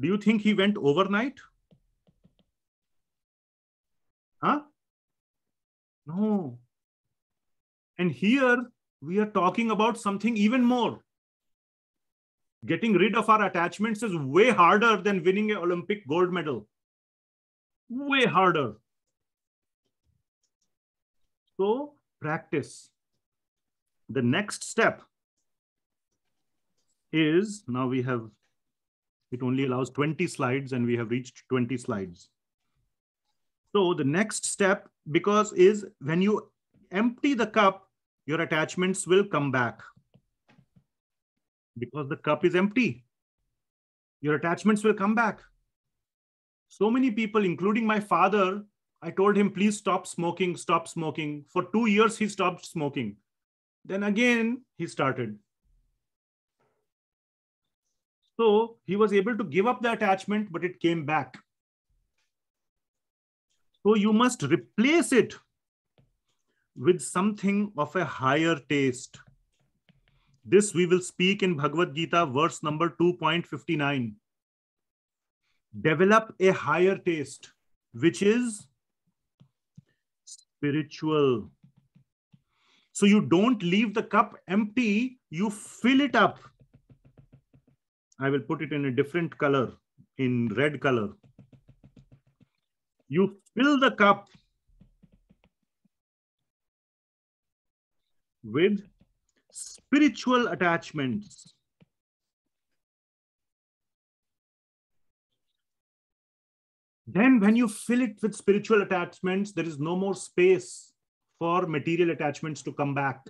Do you think he went overnight? Huh? No. And here we are talking about something even more. Getting rid of our attachments is way harder than winning an Olympic gold medal. Way harder. So practice. The next step is now we have, it only allows 20 slides and we have reached 20 slides. So the next step, because is when you empty the cup, your attachments will come back because the cup is empty. Your attachments will come back. So many people, including my father, I told him, please stop smoking, stop smoking. For two years, he stopped smoking. Then again, he started. So he was able to give up the attachment, but it came back. So you must replace it with something of a higher taste. This we will speak in Bhagavad Gita, verse number 2.59. Develop a higher taste, which is spiritual. So you don't leave the cup empty, you fill it up. I will put it in a different color, in red color. You fill the cup with spiritual attachments. Then, when you fill it with spiritual attachments, there is no more space for material attachments to come back.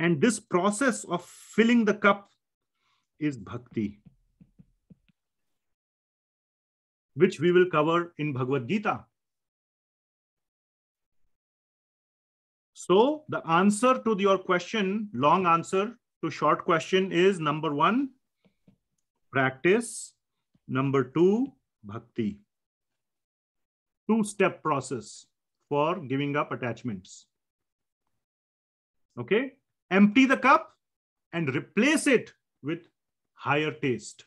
And this process of filling the cup is bhakti, which we will cover in Bhagavad Gita. So the answer to your question, long answer to short question is number one, practice. Number two, bhakti. Two-step process for giving up attachments. Okay, empty the cup and replace it with higher taste.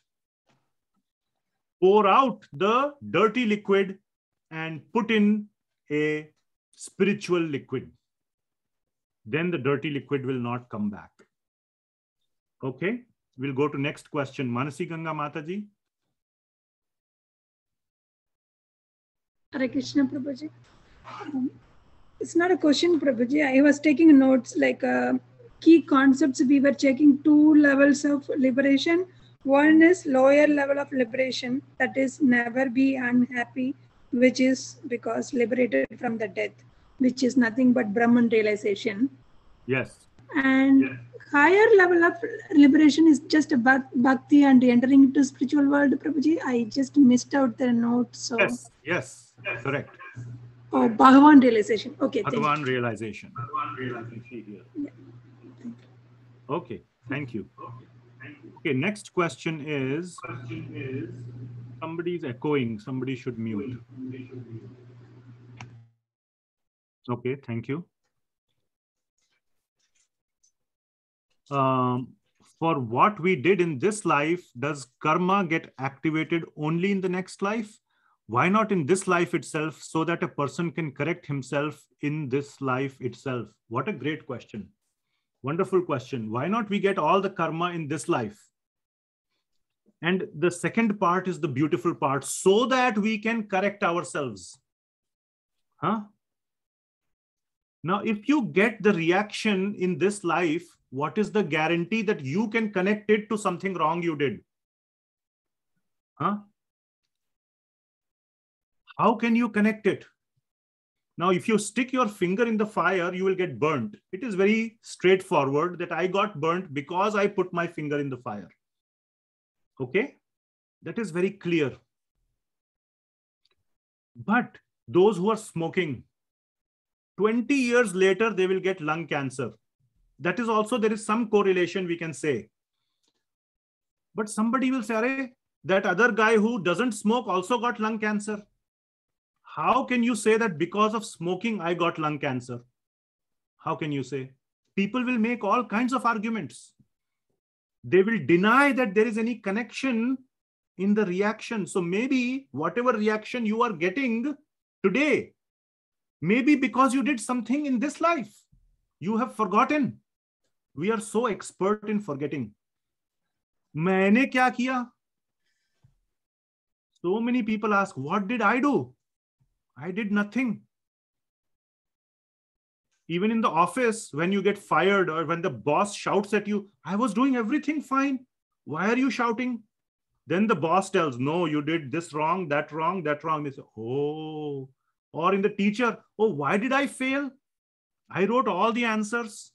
Pour out the dirty liquid and put in a spiritual liquid then the dirty liquid will not come back. Okay, we'll go to next question. Manasi Ganga Mataji. Hare Krishna Prabhuji. Um, it's not a question, Prabhuji. I was taking notes like uh, key concepts. We were checking two levels of liberation. One is lower level of liberation, that is never be unhappy, which is because liberated from the death which is nothing but Brahman realization. Yes. And yes. higher level of liberation is just about bhakti and entering into spiritual world, Prabhuji. I just missed out the note. So yes, yes, correct. Oh, Bhagavan realization. Okay. Bhagavan realization. Bhagavan realization. Yeah. Thank okay. Thank you. Okay. Next question is. Question is. Somebody's echoing. Somebody should mute. Somebody should mute. Okay, thank you. Um, for what we did in this life, does karma get activated only in the next life? Why not in this life itself so that a person can correct himself in this life itself? What a great question. Wonderful question. Why not we get all the karma in this life? And the second part is the beautiful part so that we can correct ourselves. Huh? Now, if you get the reaction in this life, what is the guarantee that you can connect it to something wrong you did? Huh? How can you connect it? Now, if you stick your finger in the fire, you will get burnt. It is very straightforward that I got burnt because I put my finger in the fire. Okay? That is very clear. But those who are smoking, 20 years later, they will get lung cancer. That is also, there is some correlation we can say. But somebody will say, hey, that other guy who doesn't smoke also got lung cancer. How can you say that because of smoking, I got lung cancer? How can you say? People will make all kinds of arguments. They will deny that there is any connection in the reaction. So maybe whatever reaction you are getting today Maybe because you did something in this life, you have forgotten. We are so expert in forgetting. मैंने क्या किया so many people ask what did i do i did nothing even in the office when you get fired or when the boss shouts at you i was doing everything fine why are you shouting then the boss tells no you did this wrong that wrong that wrong they say oh or in the teacher, oh, why did I fail? I wrote all the answers.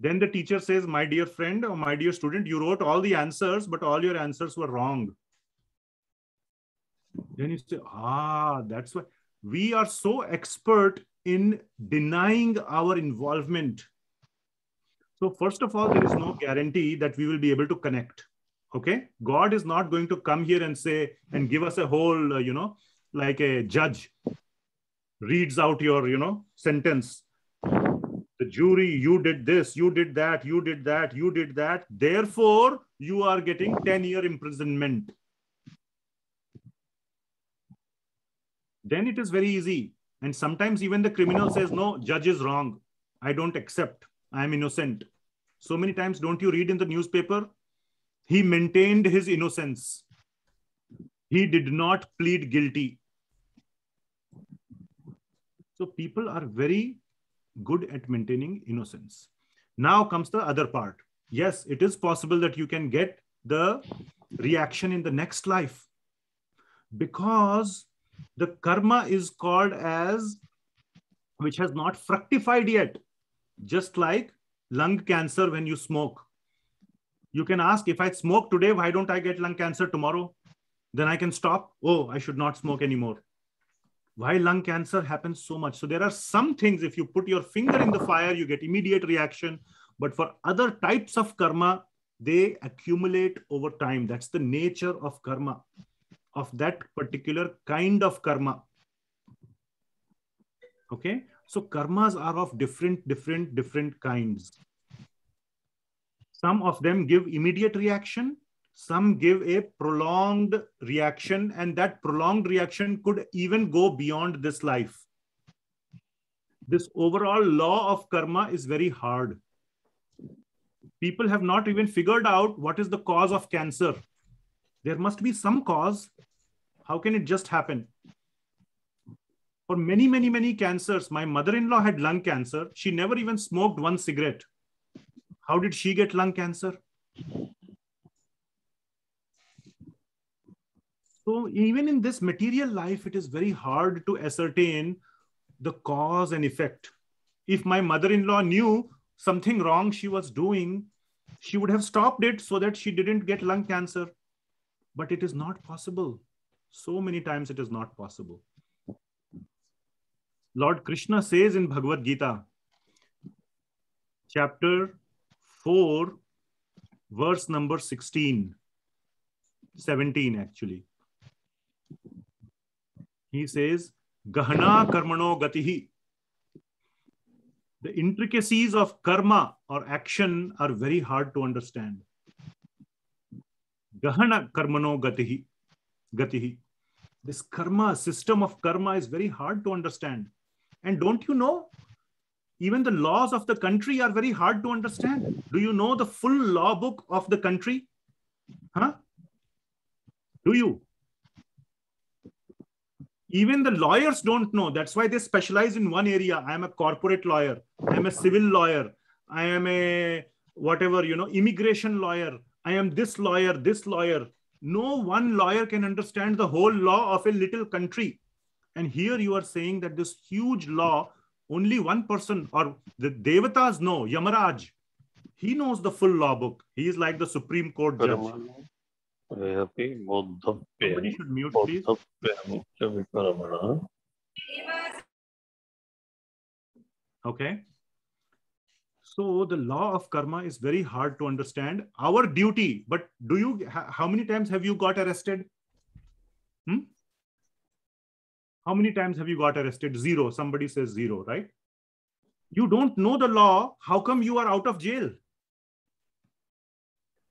Then the teacher says, my dear friend or my dear student, you wrote all the answers, but all your answers were wrong. Then you say, ah, that's why we are so expert in denying our involvement. So first of all, there is no guarantee that we will be able to connect. Okay. God is not going to come here and say, and give us a whole, uh, you know, like a judge reads out your, you know, sentence. The jury, you did this, you did that, you did that, you did that. Therefore, you are getting 10 year imprisonment. Then it is very easy. And sometimes even the criminal says, no, judge is wrong. I don't accept. I am innocent. So many times, don't you read in the newspaper? He maintained his innocence. He did not plead guilty. So people are very good at maintaining innocence. Now comes the other part. Yes, it is possible that you can get the reaction in the next life because the karma is called as which has not fructified yet, just like lung cancer when you smoke. You can ask if I smoke today, why don't I get lung cancer tomorrow? Then I can stop. Oh, I should not smoke anymore why lung cancer happens so much so there are some things if you put your finger in the fire you get immediate reaction but for other types of karma they accumulate over time that's the nature of karma of that particular kind of karma okay so karmas are of different different different kinds some of them give immediate reaction some give a prolonged reaction and that prolonged reaction could even go beyond this life this overall law of karma is very hard people have not even figured out what is the cause of cancer there must be some cause how can it just happen for many many many cancers my mother-in-law had lung cancer she never even smoked one cigarette how did she get lung cancer So even in this material life, it is very hard to ascertain the cause and effect. If my mother-in-law knew something wrong she was doing, she would have stopped it so that she didn't get lung cancer. But it is not possible. So many times it is not possible. Lord Krishna says in Bhagavad Gita, chapter 4, verse number 16, 17 actually he says, Gahana karmano gatihi. The intricacies of karma or action are very hard to understand. Gahana karmano gatihi. gatihi. This karma, system of karma is very hard to understand. And don't you know, even the laws of the country are very hard to understand. Do you know the full law book of the country? Huh? Do you? even the lawyers don't know that's why they specialize in one area i am a corporate lawyer i am a civil lawyer i am a whatever you know immigration lawyer i am this lawyer this lawyer no one lawyer can understand the whole law of a little country and here you are saying that this huge law only one person or the devatas know yamaraj he knows the full law book he is like the supreme court judge Okay. So the law of karma is very hard to understand. Our duty, but do you? How many times have you got arrested? Hmm? How many times have you got arrested? Zero. Somebody says zero, right? You don't know the law. How come you are out of jail?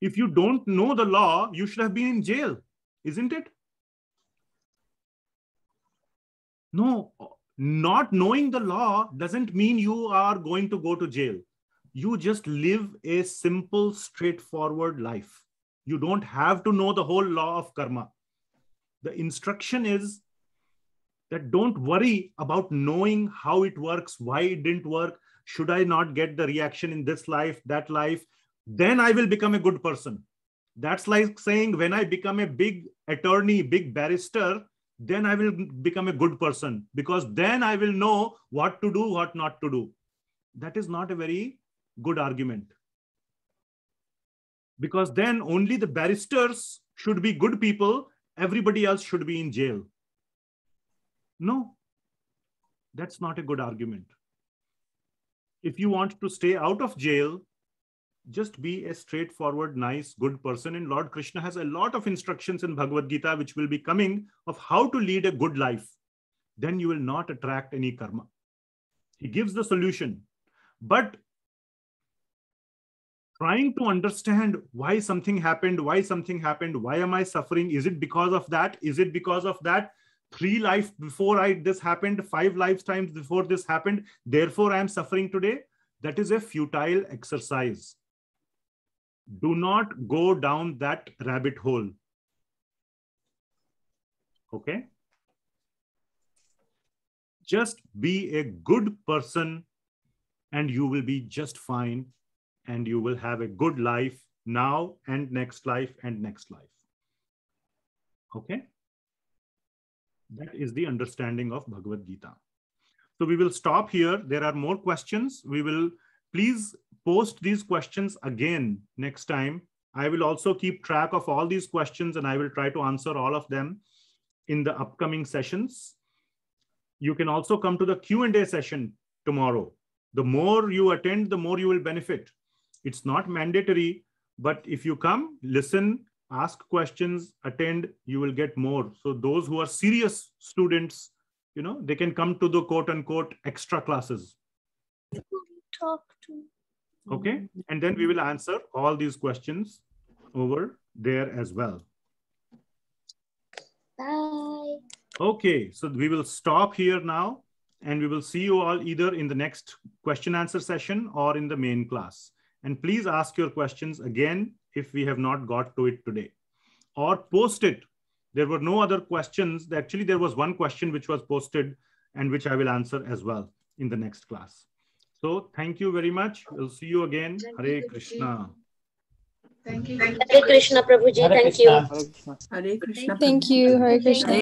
if you don't know the law, you should have been in jail, isn't it? No, not knowing the law doesn't mean you are going to go to jail. You just live a simple, straightforward life. You don't have to know the whole law of karma. The instruction is that don't worry about knowing how it works, why it didn't work, should I not get the reaction in this life, that life? then I will become a good person. That's like saying when I become a big attorney, big barrister, then I will become a good person because then I will know what to do, what not to do. That is not a very good argument. Because then only the barristers should be good people, everybody else should be in jail. No, that's not a good argument. If you want to stay out of jail, just be a straightforward, nice, good person. And Lord Krishna has a lot of instructions in Bhagavad Gita, which will be coming of how to lead a good life. Then you will not attract any karma. He gives the solution. But trying to understand why something happened, why something happened, why am I suffering? Is it because of that? Is it because of that? Three life before I this happened, five lifetimes before this happened, therefore I am suffering today. That is a futile exercise do not go down that rabbit hole. Okay? Just be a good person and you will be just fine and you will have a good life now and next life and next life. Okay? That is the understanding of Bhagavad Gita. So we will stop here. There are more questions. We will Please post these questions again next time. I will also keep track of all these questions and I will try to answer all of them in the upcoming sessions. You can also come to the Q&A session tomorrow. The more you attend, the more you will benefit. It's not mandatory, but if you come, listen, ask questions, attend, you will get more. So those who are serious students, you know, they can come to the quote unquote extra classes talk to. Okay, and then we will answer all these questions over there as well. Bye. Okay, so we will stop here now and we will see you all either in the next question answer session or in the main class. And please ask your questions again if we have not got to it today or post it. There were no other questions. Actually, there was one question which was posted and which I will answer as well in the next class. So thank you very much. We'll see you again. Thank Hare you, Krishna. Thank you. Hare Krishna, Prabhuji. Hare thank Krishna. you. Hare Krishna. Hare Krishna. Thank you. Hare Krishna.